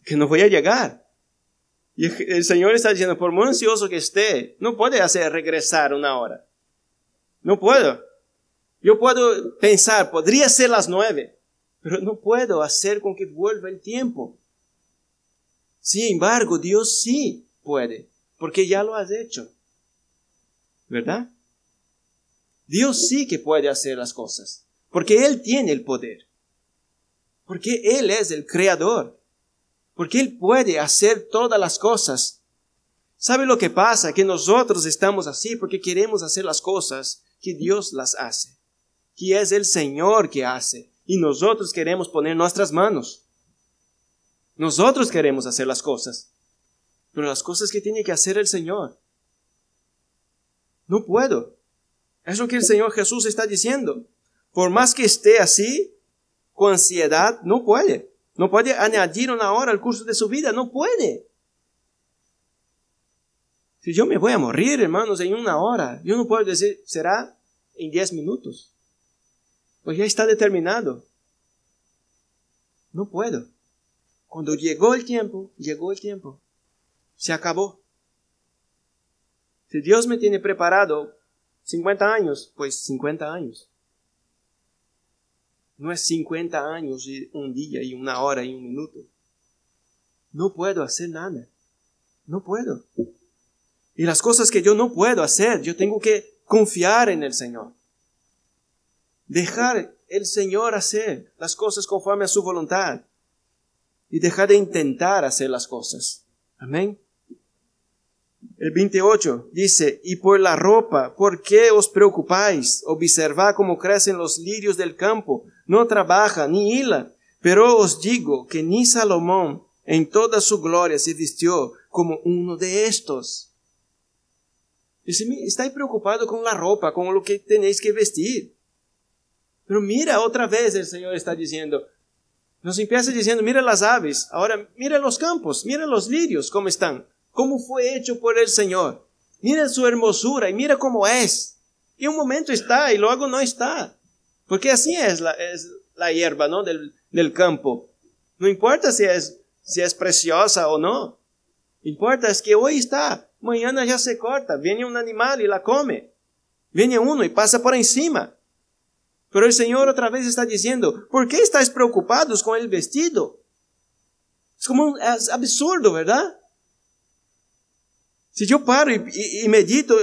que no voy a llegar. Y el Señor está diciendo, por muy ansioso que esté, no puede hacer regresar una hora. No puedo. Yo puedo pensar, podría ser las nueve, pero no puedo hacer con que vuelva el tiempo. Sin embargo, Dios sí puede, porque ya lo has hecho. ¿Verdad? Dios sí que puede hacer las cosas, porque Él tiene el poder, porque Él es el creador, porque Él puede hacer todas las cosas. ¿Sabe lo que pasa? Que nosotros estamos así porque queremos hacer las cosas que Dios las hace, que es el Señor que hace, y nosotros queremos poner nuestras manos. Nosotros queremos hacer las cosas, pero las cosas que tiene que hacer el Señor. No puedo. Es lo que el Señor Jesús está diciendo. Por más que esté así, con ansiedad, no puede. No puede añadir una hora al curso de su vida, no puede. Si yo me voy a morir, hermanos, en una hora, yo no puedo decir, será en diez minutos. Pues ya está determinado. No puedo. Cuando llegó el tiempo, llegó el tiempo. Se acabó. Si Dios me tiene preparado 50 años, pues 50 años. No es 50 años y un día y una hora y un minuto. No puedo hacer nada. No puedo. Y las cosas que yo no puedo hacer, yo tengo que confiar en el Señor. Dejar el Señor hacer las cosas conforme a su voluntad y dejar de intentar hacer las cosas. Amén. El 28 dice, y por la ropa, ¿por qué os preocupáis? Observad cómo crecen los lirios del campo, no trabaja ni hila. Pero os digo que ni Salomón en toda su gloria se vistió como uno de estos. estáis preocupados con la ropa, con lo que tenéis que vestir. Pero mira, otra vez el Señor está diciendo, nos empieza diciendo, mira las aves, ahora mira los campos, mira los lirios, cómo están, cómo fue hecho por el Señor. Mira su hermosura y mira cómo es. Y un momento está y luego no está. Porque así es la, hierba, ¿no? Del, campo. No importa si es, si es preciosa o no. Importa es que hoy está, mañana ya se corta, viene un animal y la come. Viene uno y pasa por encima. Pero el Señor otra vez está diciendo, ¿por qué estáis preocupados con el vestido? Es como es absurdo, ¿verdad? Si yo paro y, medito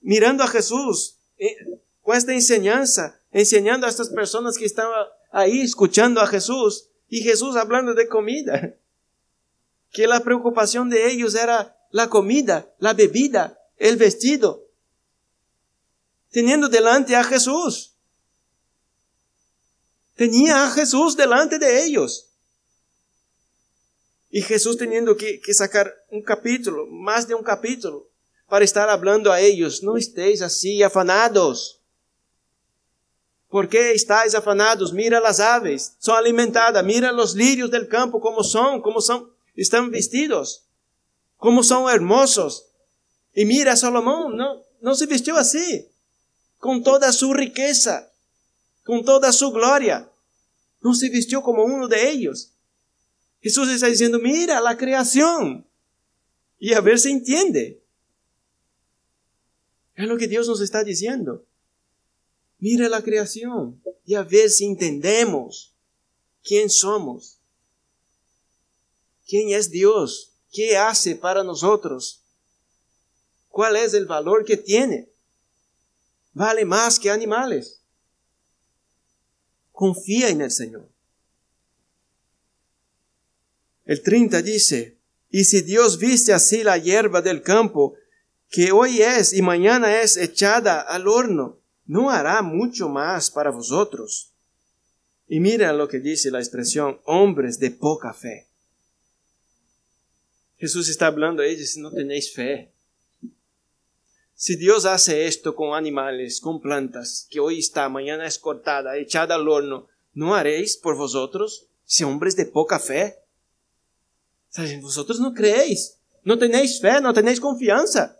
mirando a Jesús eh, con esta enseñanza, enseñando a estas personas que estaban ahí escuchando a Jesús y Jesús hablando de comida, que la preocupación de ellos era la comida, la bebida, el vestido, teniendo delante a Jesús. Tenía a Jesús delante de ellos. E Jesus tendo que, que, sacar um capítulo, mais de um capítulo, para estar falando a eles: Não esteis assim afanados. Por que estáis afanados? Mira as aves, são alimentadas. Mira os lírios del campo, como são, como são, estão vestidos, como são hermosos. E mira Salomão, não, não se vestiu assim, com toda a sua riqueza, com toda a sua glória. no se vistió como uno de ellos. Jesús está diciendo, mira la creación. Y a ver si entiende. Es lo que Dios nos está diciendo. Mira la creación y a ver si entendemos quién somos. ¿Quién es Dios? ¿Qué hace para nosotros? ¿Cuál es el valor que tiene? Vale más que animales. Confía en el Señor. El 30 dice, y si Dios viste así la hierba del campo, que hoy es y mañana es echada al horno, no hará mucho más para vosotros. Y mira lo que dice la expresión hombres de poca fe. Jesús está hablando ahí, ellos, no tenéis fe. Si Dios hace esto con animales, con plantas, que hoy está, mañana es cortada, echada al horno, ¿no haréis por vosotros, si hombres de poca fe? Vosotros no creéis, no tenéis fe, no tenéis confianza.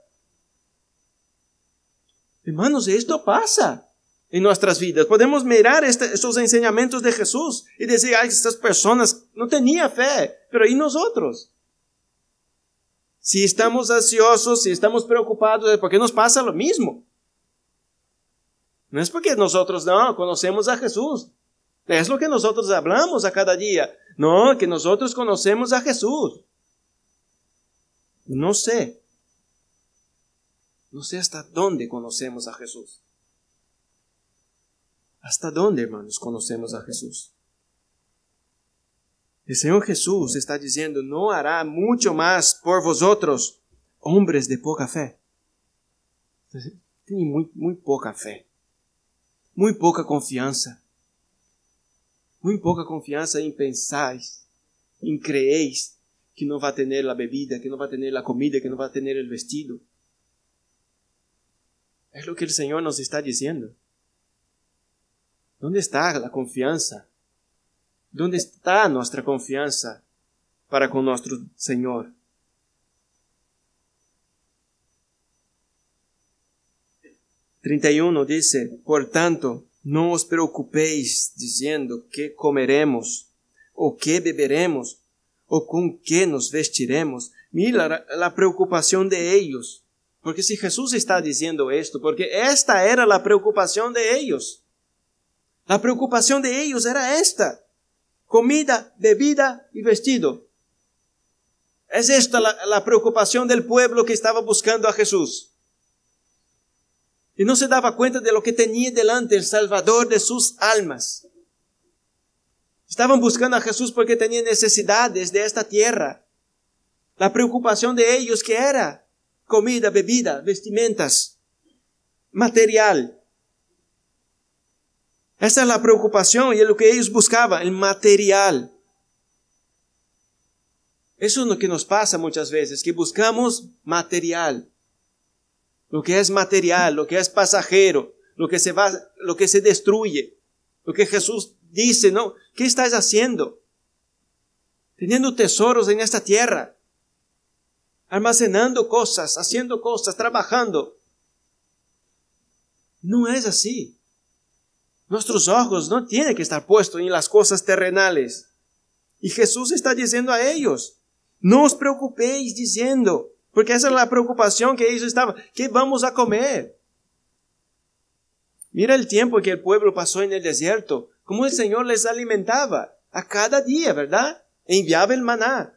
Hermanos, esto pasa en nuestras vidas. Podemos mirar este, estos enseñamientos de Jesús y decir, ay, estas personas no tenían fe, pero ¿y nosotros? Si estamos ansiosos, si estamos preocupados, ¿por qué nos pasa lo mismo. No es porque nosotros no conocemos a Jesús. Es lo que nosotros hablamos a cada día. No, que nosotros conocemos a Jesús. No sé. No sé hasta dónde conocemos a Jesús. ¿Hasta dónde, hermanos, conocemos a Jesús? El Señor Jesús está diciendo, no hará mucho más por vosotros, hombres de poca fe. Tem muito, muito pouca fé, muito pouca confiança, muito pouca confiança em pensar, em creéis que não vai ter a bebida, que não vai ter a comida, que não vai ter o vestido. É o que o Senhor nos está dizendo. Onde está a confiança ¿Dónde está nuestra confianza para con nuestro Señor? 31 dice, por tanto, no os preocupéis diciendo qué comeremos, o qué beberemos, o con qué nos vestiremos. Mira la preocupación de ellos. Porque si Jesús está diciendo esto, porque esta era la preocupación de ellos. La preocupación de ellos era esta comida, bebida y vestido. Es esta la, preocupación del pueblo que estaba buscando a Jesús. Y no se daba cuenta de lo que tenía delante el Salvador de sus almas. Estaban buscando a Jesús porque tenían necesidades de esta tierra. La preocupación de ellos que era comida, bebida, vestimentas, material. Esa es la preocupación y es lo que ellos buscaban, el material. Eso es lo que nos pasa muchas veces, que buscamos material. Lo que es material, lo que es pasajero, lo que se va, lo que se destruye. Lo que Jesús dice, ¿no? ¿Qué estás haciendo? Teniendo tesoros en esta tierra. Almacenando cosas, haciendo cosas, trabajando. No es así. Nuestros ojos no tienen que estar puestos en las cosas terrenales. Y Jesús está diciendo a ellos, no os preocupéis diciendo, porque esa es la preocupación que ellos estaban, ¿qué vamos a comer? Mira el tiempo que el pueblo pasó en el desierto, como el Señor les alimentaba a cada día, ¿verdad? E enviaba el maná.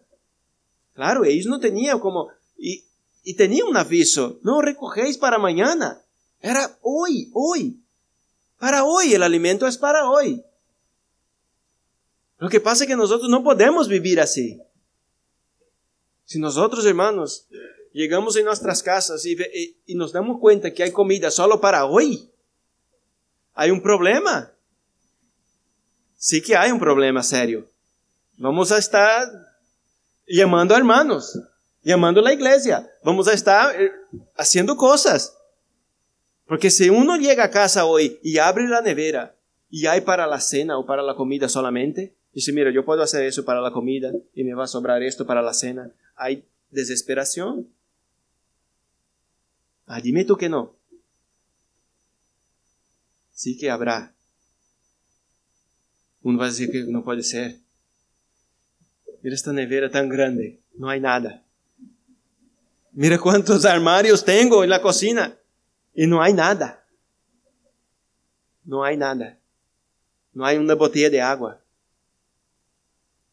Claro, ellos no tenían como... Y, y tenían un aviso, no recogéis para mañana. Era hoy, hoy para hoy, el alimento es para hoy. Lo que pasa es que nosotros no podemos vivir así. Si nosotros, hermanos, llegamos en nuestras casas y, y, nos damos cuenta que hay comida solo para hoy, hay un problema. Sí que hay un problema serio. Vamos a estar llamando a hermanos, llamando a la iglesia, vamos a estar eh, haciendo cosas. Porque si uno llega a casa hoy y abre la nevera y hay para la cena o para la comida solamente, dice, mira, yo puedo hacer eso para la comida y me va a sobrar esto para la cena, hay desesperación. Admito ah, que no. Sí que habrá. Uno va a decir que no puede ser. Mira esta nevera tan grande, no hay nada. Mira cuántos armarios tengo en la cocina. Y no hay nada. No hay nada. No hay una botella de agua.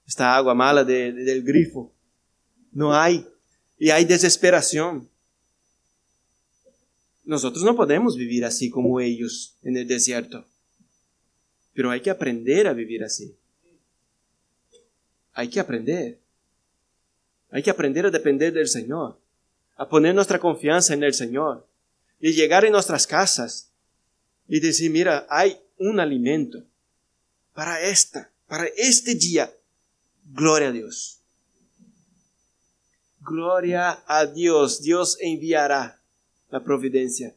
Esta agua mala del grifo. No hay. Y hay desesperación. Nosotros no podemos vivir así como ellos en el desierto. Pero hay que aprender a vivir así. Hay que aprender. Hay que aprender a depender del Señor. A poner nuestra confianza en el Señor y llegar en nuestras casas y decir, mira, hay un alimento para esta, para este día. Gloria a Dios. Gloria a Dios. Dios enviará la providencia.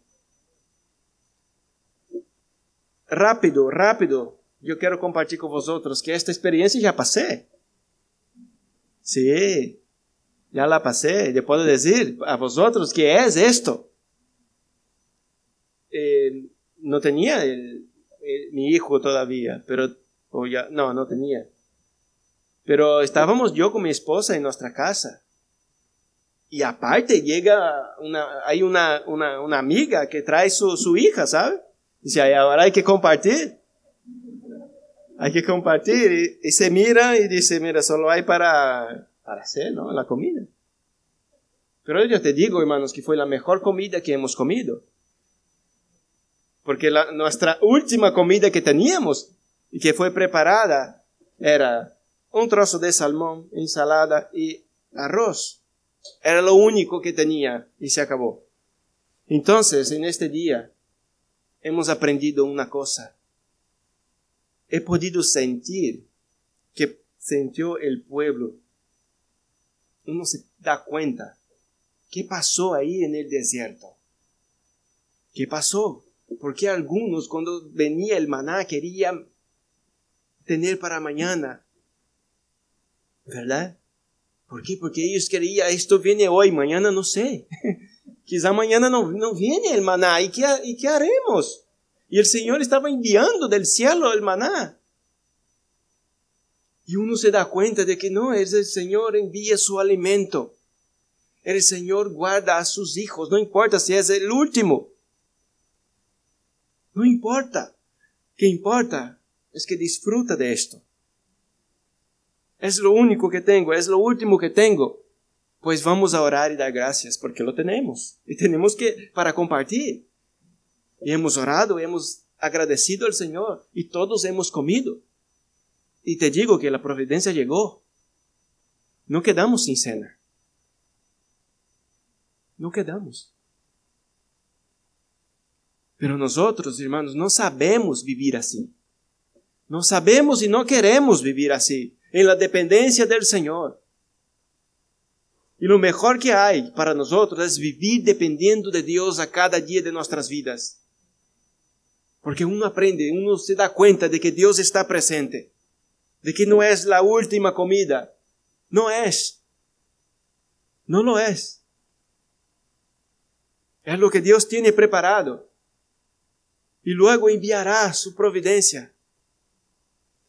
Rápido, rápido. Yo quiero compartir con vosotros que esta experiencia ya pasé. Sí, ya la pasé. Le puedo decir a vosotros que es esto no tenía mi hijo todavía, pero ya, no, no tenía. Pero estábamos yo con mi esposa en nuestra casa. Y aparte llega una, hay una, amiga que trae su, hija, ¿sabe? dice, ahora hay que compartir. Hay que compartir. Y, se mira y dice, mira, solo hay para, para hacer, ¿no? La comida. Pero yo te digo, hermanos, que fue la mejor comida que hemos comido. Porque la, nuestra última comida que teníamos y que fue preparada era un trozo de salmón, ensalada y arroz. Era lo único que tenía y se acabó. Entonces, en este día, hemos aprendido una cosa. He podido sentir que sintió el pueblo. Uno se da cuenta. ¿Qué pasó ahí en el desierto? ¿Qué pasó? Porque algunos cuando venía el maná querían tener para mañana. ¿Verdad? ¿Por qué? Porque ellos querían, esto viene hoy, mañana no sé. Quizá mañana no, viene el maná. ¿Y qué, ¿Y qué haremos? Y el Señor estaba enviando del cielo el maná. Y uno se da cuenta de que no, es el Señor envía su alimento. El Señor guarda a sus hijos, no importa si es el último. No importa. que importa? Es que disfruta de esto. Es lo único que tengo, es lo último que tengo. Pues vamos a orar y dar gracias porque lo tenemos. Y tenemos que, para compartir. Y hemos orado, hemos agradecido al Señor y todos hemos comido. Y te digo que la providencia llegó. No quedamos sin cena. No quedamos. Pero nosotros, hermanos, no sabemos vivir así. No sabemos y no queremos vivir así, en la dependencia del Señor. Y lo mejor que hay para nosotros es vivir dependiendo de Dios a cada día de nuestras vidas. Porque uno aprende, uno se da cuenta de que Dios está presente, de que no es la última comida. No es. No lo es. Es lo que Dios tiene preparado y luego enviará su providencia.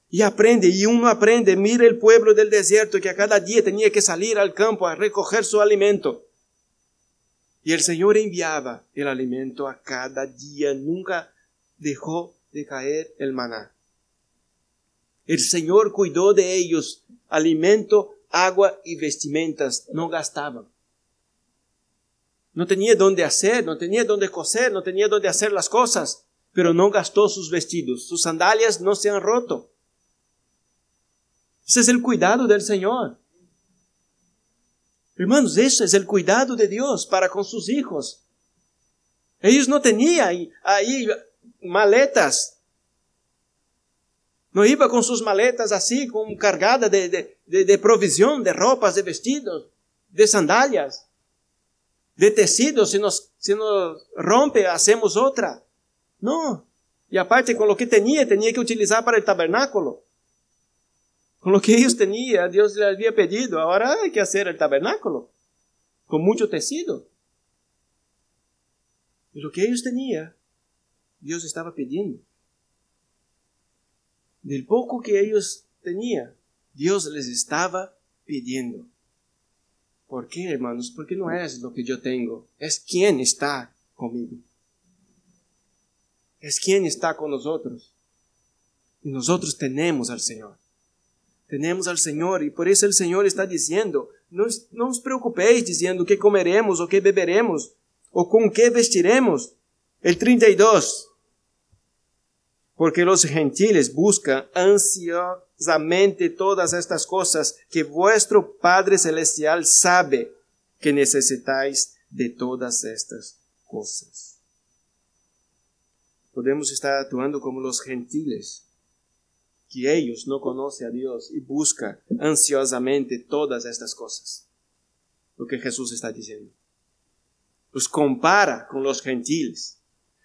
Y aprende, y uno aprende, mira el pueblo del desierto que a cada día tenía que salir al campo a recoger su alimento. Y el Señor enviaba el alimento a cada día, nunca dejó de caer el maná. El Señor cuidó de ellos alimento, agua y vestimentas, no gastaban. No tenía dónde hacer, no tenía dónde coser, no tenía dónde hacer las cosas pero no gastó sus vestidos, sus sandalias no se han roto. Ese es el cuidado del Señor. Hermanos, ese es el cuidado de Dios para con sus hijos. Ellos no tenían ahí maletas. No iba con sus maletas así, con cargada de, provisión, de ropas, de vestidos, de sandalias, de tecidos. Si nos, si nos rompe, hacemos otra. No. Y aparte, con lo que tenía, tenía que utilizar para el tabernáculo. Con lo que ellos tenían, Dios les había pedido. Ahora hay que hacer el tabernáculo. Con mucho tecido. Y lo que ellos tenían, Dios estaba pidiendo. Del poco que ellos tenían, Dios les estaba pidiendo. ¿Por qué, hermanos? Porque no es lo que yo tengo, es quien está conmigo es quien está con nosotros. Y nosotros tenemos al Señor. Tenemos al Señor y por eso el Señor está diciendo, no, os preocupéis diciendo qué comeremos o qué beberemos o con qué vestiremos. El 32. Porque los gentiles buscan ansiosamente todas estas cosas que vuestro Padre Celestial sabe que necesitáis de todas estas cosas. Podemos estar actuando como los gentiles, que ellos no conocen a Dios y buscan ansiosamente todas estas cosas. Lo que Jesús está diciendo. Los pues compara con los gentiles.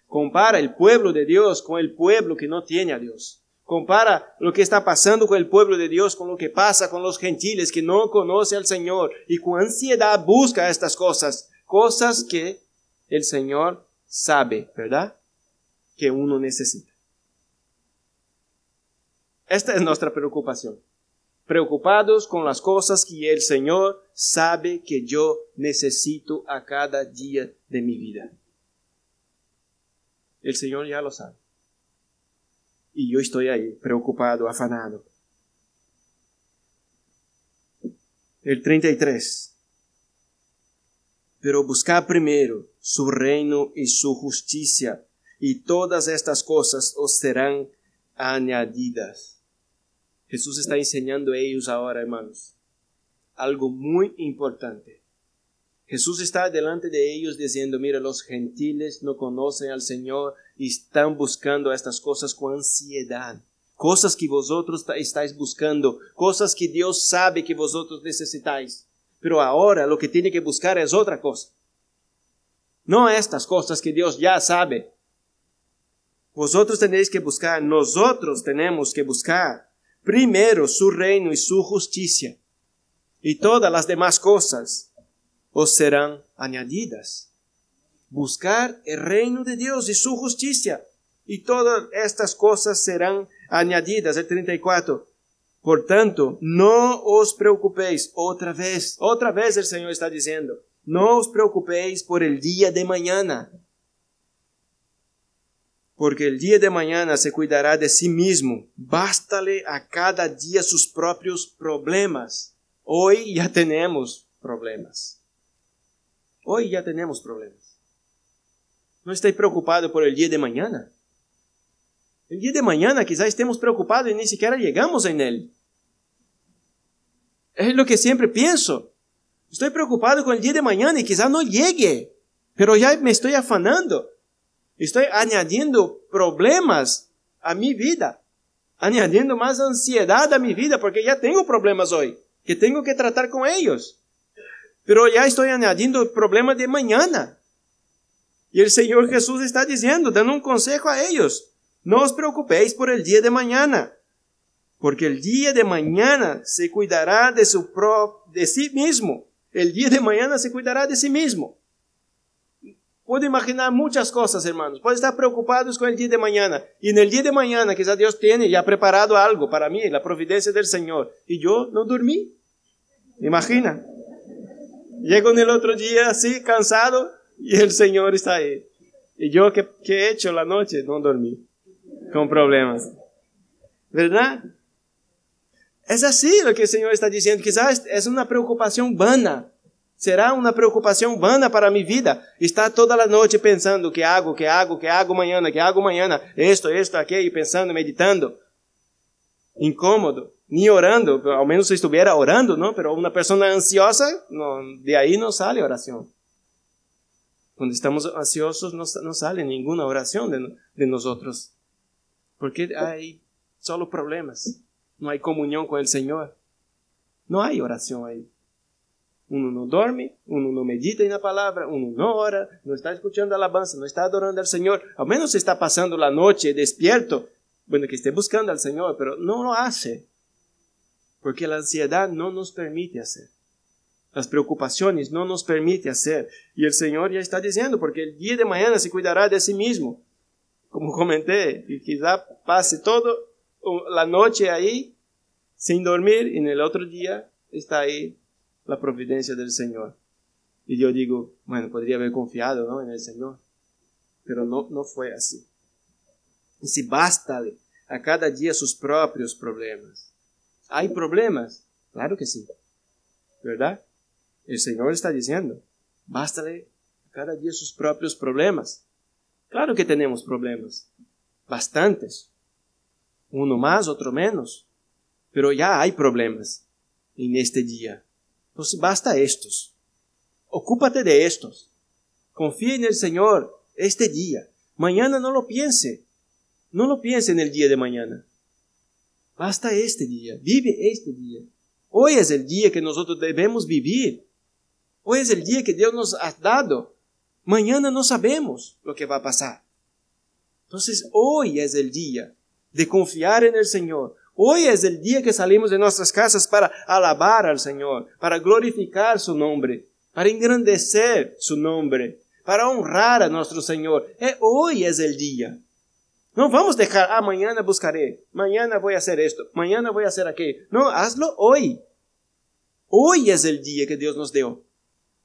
Compara el pueblo de Dios con el pueblo que no tiene a Dios. Compara lo que está pasando con el pueblo de Dios con lo que pasa con los gentiles que no conocen al Señor y con ansiedad busca estas cosas, cosas que el Señor sabe, ¿verdad? que uno necesita. Esta es nuestra preocupación. Preocupados con las cosas que el Señor sabe que yo necesito a cada día de mi vida. El Señor ya lo sabe. Y yo estoy ahí, preocupado, afanado. El 33. Pero buscar primero su reino y su justicia y todas estas cosas os serán añadidas. Jesús está enseñando a ellos ahora, hermanos, algo muy importante. Jesús está delante de ellos diciendo, mira, los gentiles no conocen al Señor y están buscando estas cosas con ansiedad. Cosas que vosotros estáis buscando, cosas que Dios sabe que vosotros necesitáis. Pero ahora lo que tiene que buscar es otra cosa. No estas cosas que Dios ya sabe, vosotros tenéis que buscar, nosotros tenemos que buscar primero su reino y su justicia, y todas las demás cosas os serán añadidas. Buscar el reino de Dios y su justicia, y todas estas cosas serán añadidas. El 34. Por tanto, no os preocupéis otra vez, otra vez el Señor está diciendo, no os preocupéis por el día de mañana, porque el día de mañana se cuidará de sí mismo. Bástale a cada día sus propios problemas. Hoy ya tenemos problemas. Hoy ya tenemos problemas. No estoy preocupado por el día de mañana. El día de mañana quizás estemos preocupados y ni siquiera llegamos en él. Es lo que siempre pienso. Estoy preocupado con el día de mañana y quizás no llegue, pero ya me estoy afanando. Estoy añadiendo problemas a mi vida, añadiendo más ansiedad a mi vida, porque ya tengo problemas hoy, que tengo que tratar con ellos. Pero ya estoy añadiendo problemas de mañana. Y el Señor Jesús está diciendo, dando un consejo a ellos, no os preocupéis por el día de mañana, porque el día de mañana se cuidará de, su pro, de sí mismo. El día de mañana se cuidará de sí mismo. Puedo imaginar muchas cosas, hermanos. Puedo estar preocupados con el día de mañana. Y en el día de mañana quizás Dios tiene ya preparado algo para mí, la providencia del Señor. Y yo no dormí. Imagina. Llego en el otro día así, cansado, y el Señor está ahí. Y yo ¿qué he hecho la noche, no dormí. Con problemas. ¿Verdad? Es así lo que el Señor está diciendo. Quizás es una preocupación vana Será uma preocupação vana para minha vida estar toda a noite pensando que hago, que hago, que hago amanhã, que hago amanhã, isto, isto, aquilo, pensando, meditando. Incômodo. Nem orando, ao menos se estivesse orando, não? Mas uma pessoa ansiosa, não, de aí não sai oração. Quando estamos ansiosos, não, não sai nenhuma oração de, de nós outros. Porque há só problemas. Não há comunhão com o Senhor. Não há oração aí. uno no dorme, uno no medita en la palabra, uno no ora, no está escuchando alabanza, no está adorando al Señor, al menos está pasando la noche despierto, bueno, que esté buscando al Señor, pero no lo hace, porque la ansiedad no nos permite hacer. Las preocupaciones no nos permite hacer. Y el Señor ya está diciendo, porque el día de mañana se cuidará de sí mismo. Como comenté, y quizá pase toda la noche ahí sin dormir y en el otro día está ahí la providencia del Señor. Y yo digo, bueno, podría haber confiado en el Señor, pero no, no fue así. Y si bástale a cada día sus propios problemas. ¿Hay problemas? Claro que sí, ¿verdad? El Señor está diciendo, bástale a cada día sus propios problemas. Claro que tenemos problemas, bastantes, uno más, otro menos, pero ya hay problemas en este día basta estos. Ocúpate de estos. Confía en el Señor este día. Mañana no lo piense. No lo piense en el día de mañana. Basta este día. Vive este día. Hoy es el día que nosotros debemos vivir. Hoy es el día que Dios nos ha dado. Mañana no sabemos lo que va a pasar. Entonces hoy es el día de confiar en el Señor, Hoy es el día que salimos de nuestras casas para alabar al Señor, para glorificar su nombre, para engrandecer su nombre, para honrar a nuestro Señor. E, hoy es el día. No vamos a dejar, ah, mañana buscaré, mañana voy a hacer esto, mañana voy a hacer aquello. No, hazlo hoy. Hoy es el día que Dios nos dio,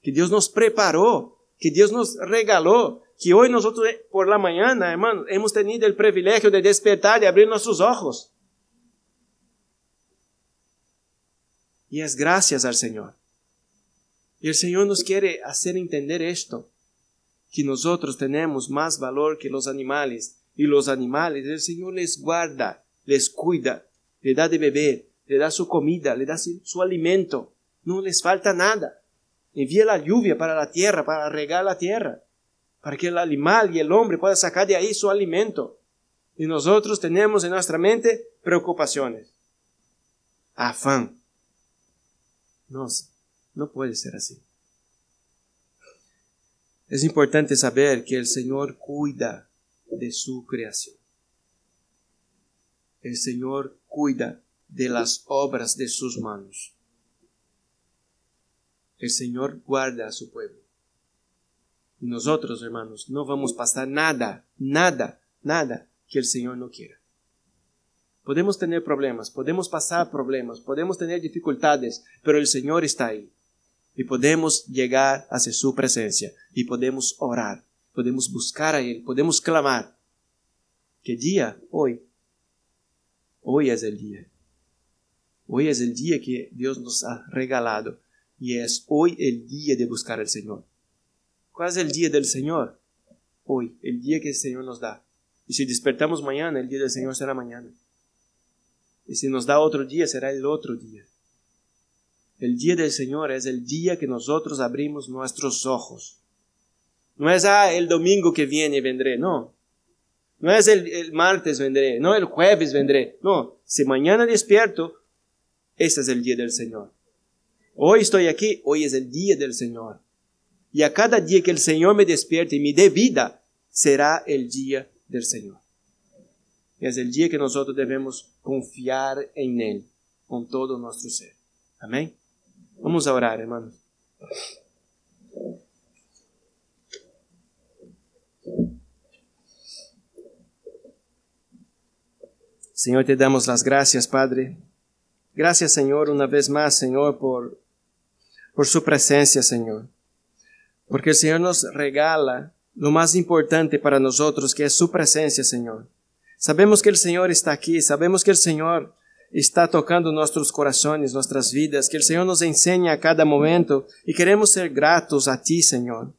que Dios nos preparó, que Dios nos regaló, que hoy nosotros por la mañana, hermano, hemos tenido el privilegio de despertar y abrir nuestros ojos. Y es gracias al Señor. Y el Señor nos quiere hacer entender esto, que nosotros tenemos más valor que los animales. Y los animales, el Señor les guarda, les cuida, le da de beber, le da su comida, le da su alimento. No les falta nada. Envía la lluvia para la tierra, para regar la tierra, para que el animal y el hombre puedan sacar de ahí su alimento. Y nosotros tenemos en nuestra mente preocupaciones, afán, no, no puede ser así. Es importante saber que el Señor cuida de su creación. El Señor cuida de las obras de sus manos. El Señor guarda a su pueblo. Y nosotros, hermanos, no vamos a pasar nada, nada, nada que el Señor no quiera. Podemos tener problemas, podemos pasar problemas, podemos tener dificultades, pero el Señor está ahí. Y podemos llegar hacia su presencia y podemos orar, podemos buscar a Él, podemos clamar. ¿Qué día? Hoy. Hoy es el día. Hoy es el día que Dios nos ha regalado y es hoy el día de buscar al Señor. ¿Cuál es el día del Señor? Hoy, el día que el Señor nos da. Y si despertamos mañana, el día del Señor será mañana. Y si nos da otro día, será el otro día. El día del Señor es el día que nosotros abrimos nuestros ojos. No es ah, el domingo que viene vendré, no. No es el, martes vendré, no el jueves vendré, no. Si mañana despierto, este es el día del Señor. Hoy estoy aquí, hoy es el día del Señor. Y a cada día que el Señor me despierte y me dé vida, será el día del Señor. Es el día que nosotros debemos confiar em Ele com todo o nosso ser. Amém? Vamos orar, irmãos. Senhor, te damos as graças, Padre. Graças, Senhor, uma vez mais, Senhor, por, por su presença, Senhor. Porque o Senhor nos regala lo mais importante para nós, que é su presença, Senhor. Sabemos que o Senhor está aqui, sabemos que o Senhor está tocando nossos corações, nossas vidas, que o Senhor nos ensina a cada momento e queremos ser gratos a Ti, Senhor.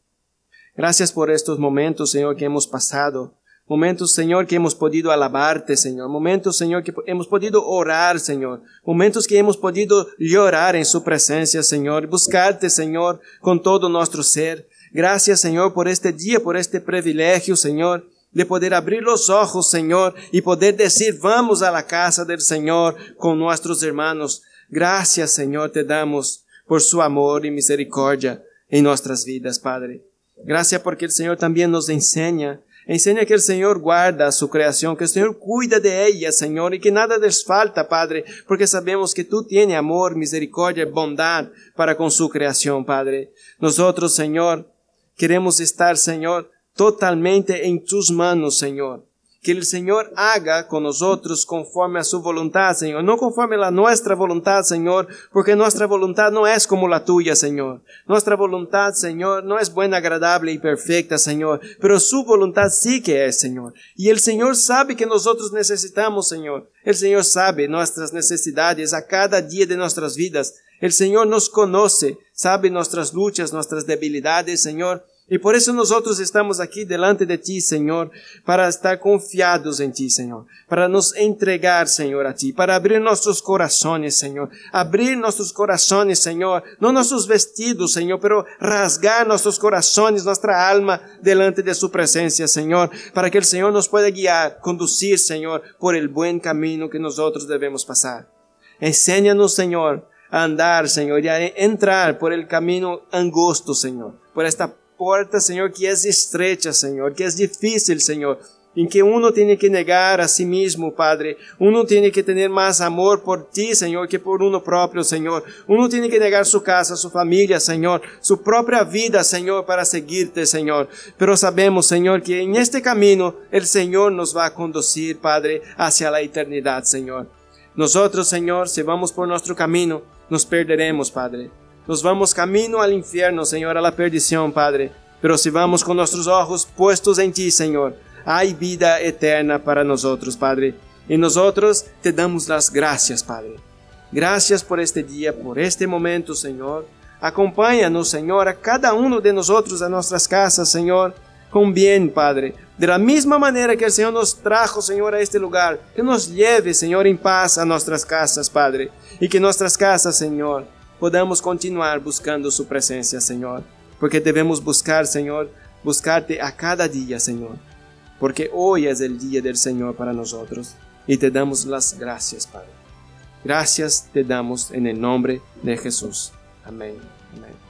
Gracias por estes momentos, Senhor, que hemos passado. Momentos, Senhor, que hemos podido alabarte, Senhor. Momentos, Senhor, que hemos podido orar, Senhor. Momentos que hemos podido llorar em Sua presença, Senhor. Buscarte, Senhor, com todo o nosso ser. Gracias, Senhor, por este dia, por este privilégio, Senhor de poder abrir los ojos, Señor, y poder decir, vamos a la casa del Señor con nuestros hermanos. Gracias, Señor, te damos por su amor y misericordia en nuestras vidas, Padre. Gracias porque el Señor también nos enseña. Enseña que el Señor guarda su creación, que el Señor cuida de ella, Señor, y que nada les falta, Padre, porque sabemos que tú tienes amor, misericordia, y bondad para con su creación, Padre. Nosotros, Señor, queremos estar, Señor, totalmente en tus manos, Señor. Que el Señor haga con nosotros conforme a su voluntad, Señor. No conforme a nuestra voluntad, Señor, porque nuestra voluntad no es como la tuya, Señor. Nuestra voluntad, Señor, no es buena, agradable y perfecta, Señor. Pero su voluntad sí que es, Señor. Y el Señor sabe que nosotros necesitamos, Señor. El Señor sabe nuestras necesidades a cada día de nuestras vidas. El Señor nos conoce, sabe nuestras luchas, nuestras debilidades, Señor y por eso nosotros estamos aquí delante de ti, Señor, para estar confiados en ti, Señor, para nos entregar, Señor, a ti, para abrir nuestros corazones, Señor, abrir nuestros corazones, Señor, no nuestros vestidos, Señor, pero rasgar nuestros corazones, nuestra alma delante de su presencia, Señor, para que el Señor nos pueda guiar, conducir, Señor, por el buen camino que nosotros debemos pasar. Enséñanos, Señor, a andar, Señor, y a entrar por el camino angosto, Señor, por esta porta, Senhor, que é estreita, Senhor, que é difícil, Senhor, em que uno tem que negar a si mesmo, Padre. Uno tem que ter mais amor por ti, Senhor, que por uno próprio, Senhor. Uno tem que negar sua casa, sua família, Senhor, sua própria vida, Senhor, para seguir-te, Senhor. Pero sabemos, Senhor, que em este caminho o Senhor nos vai conduzir, Padre, hacia a eternidade, Senhor. Nosotros Senhor, se vamos por nosso caminho, nos perderemos, Padre. Nos vamos camino al infierno, Senhor, a la Padre. Pero se vamos com nuestros ojos puestos em ti, Senhor, há vida eterna para nosotros, Padre. E nosotros te damos las gracias, Padre. Gracias por este dia, por este momento, Senhor. Acompanha-nos, Senhor, a cada um de nós outros, a nossas casas, Senhor, com bem, Padre. Da mesma maneira que o Senhor nos trajo, Senhor, a este lugar, que nos leve, Senhor, em paz a nossas casas, Padre. E que nossas casas, Senhor, podamos continuar buscando Sua presença, Senhor, porque devemos buscar, Senhor, buscarte a cada dia, Senhor, porque hoy é el dia del Senhor para nosotros e te damos las gracias, Pai. Gracias te damos en el nome de Jesús. Amém. Amém.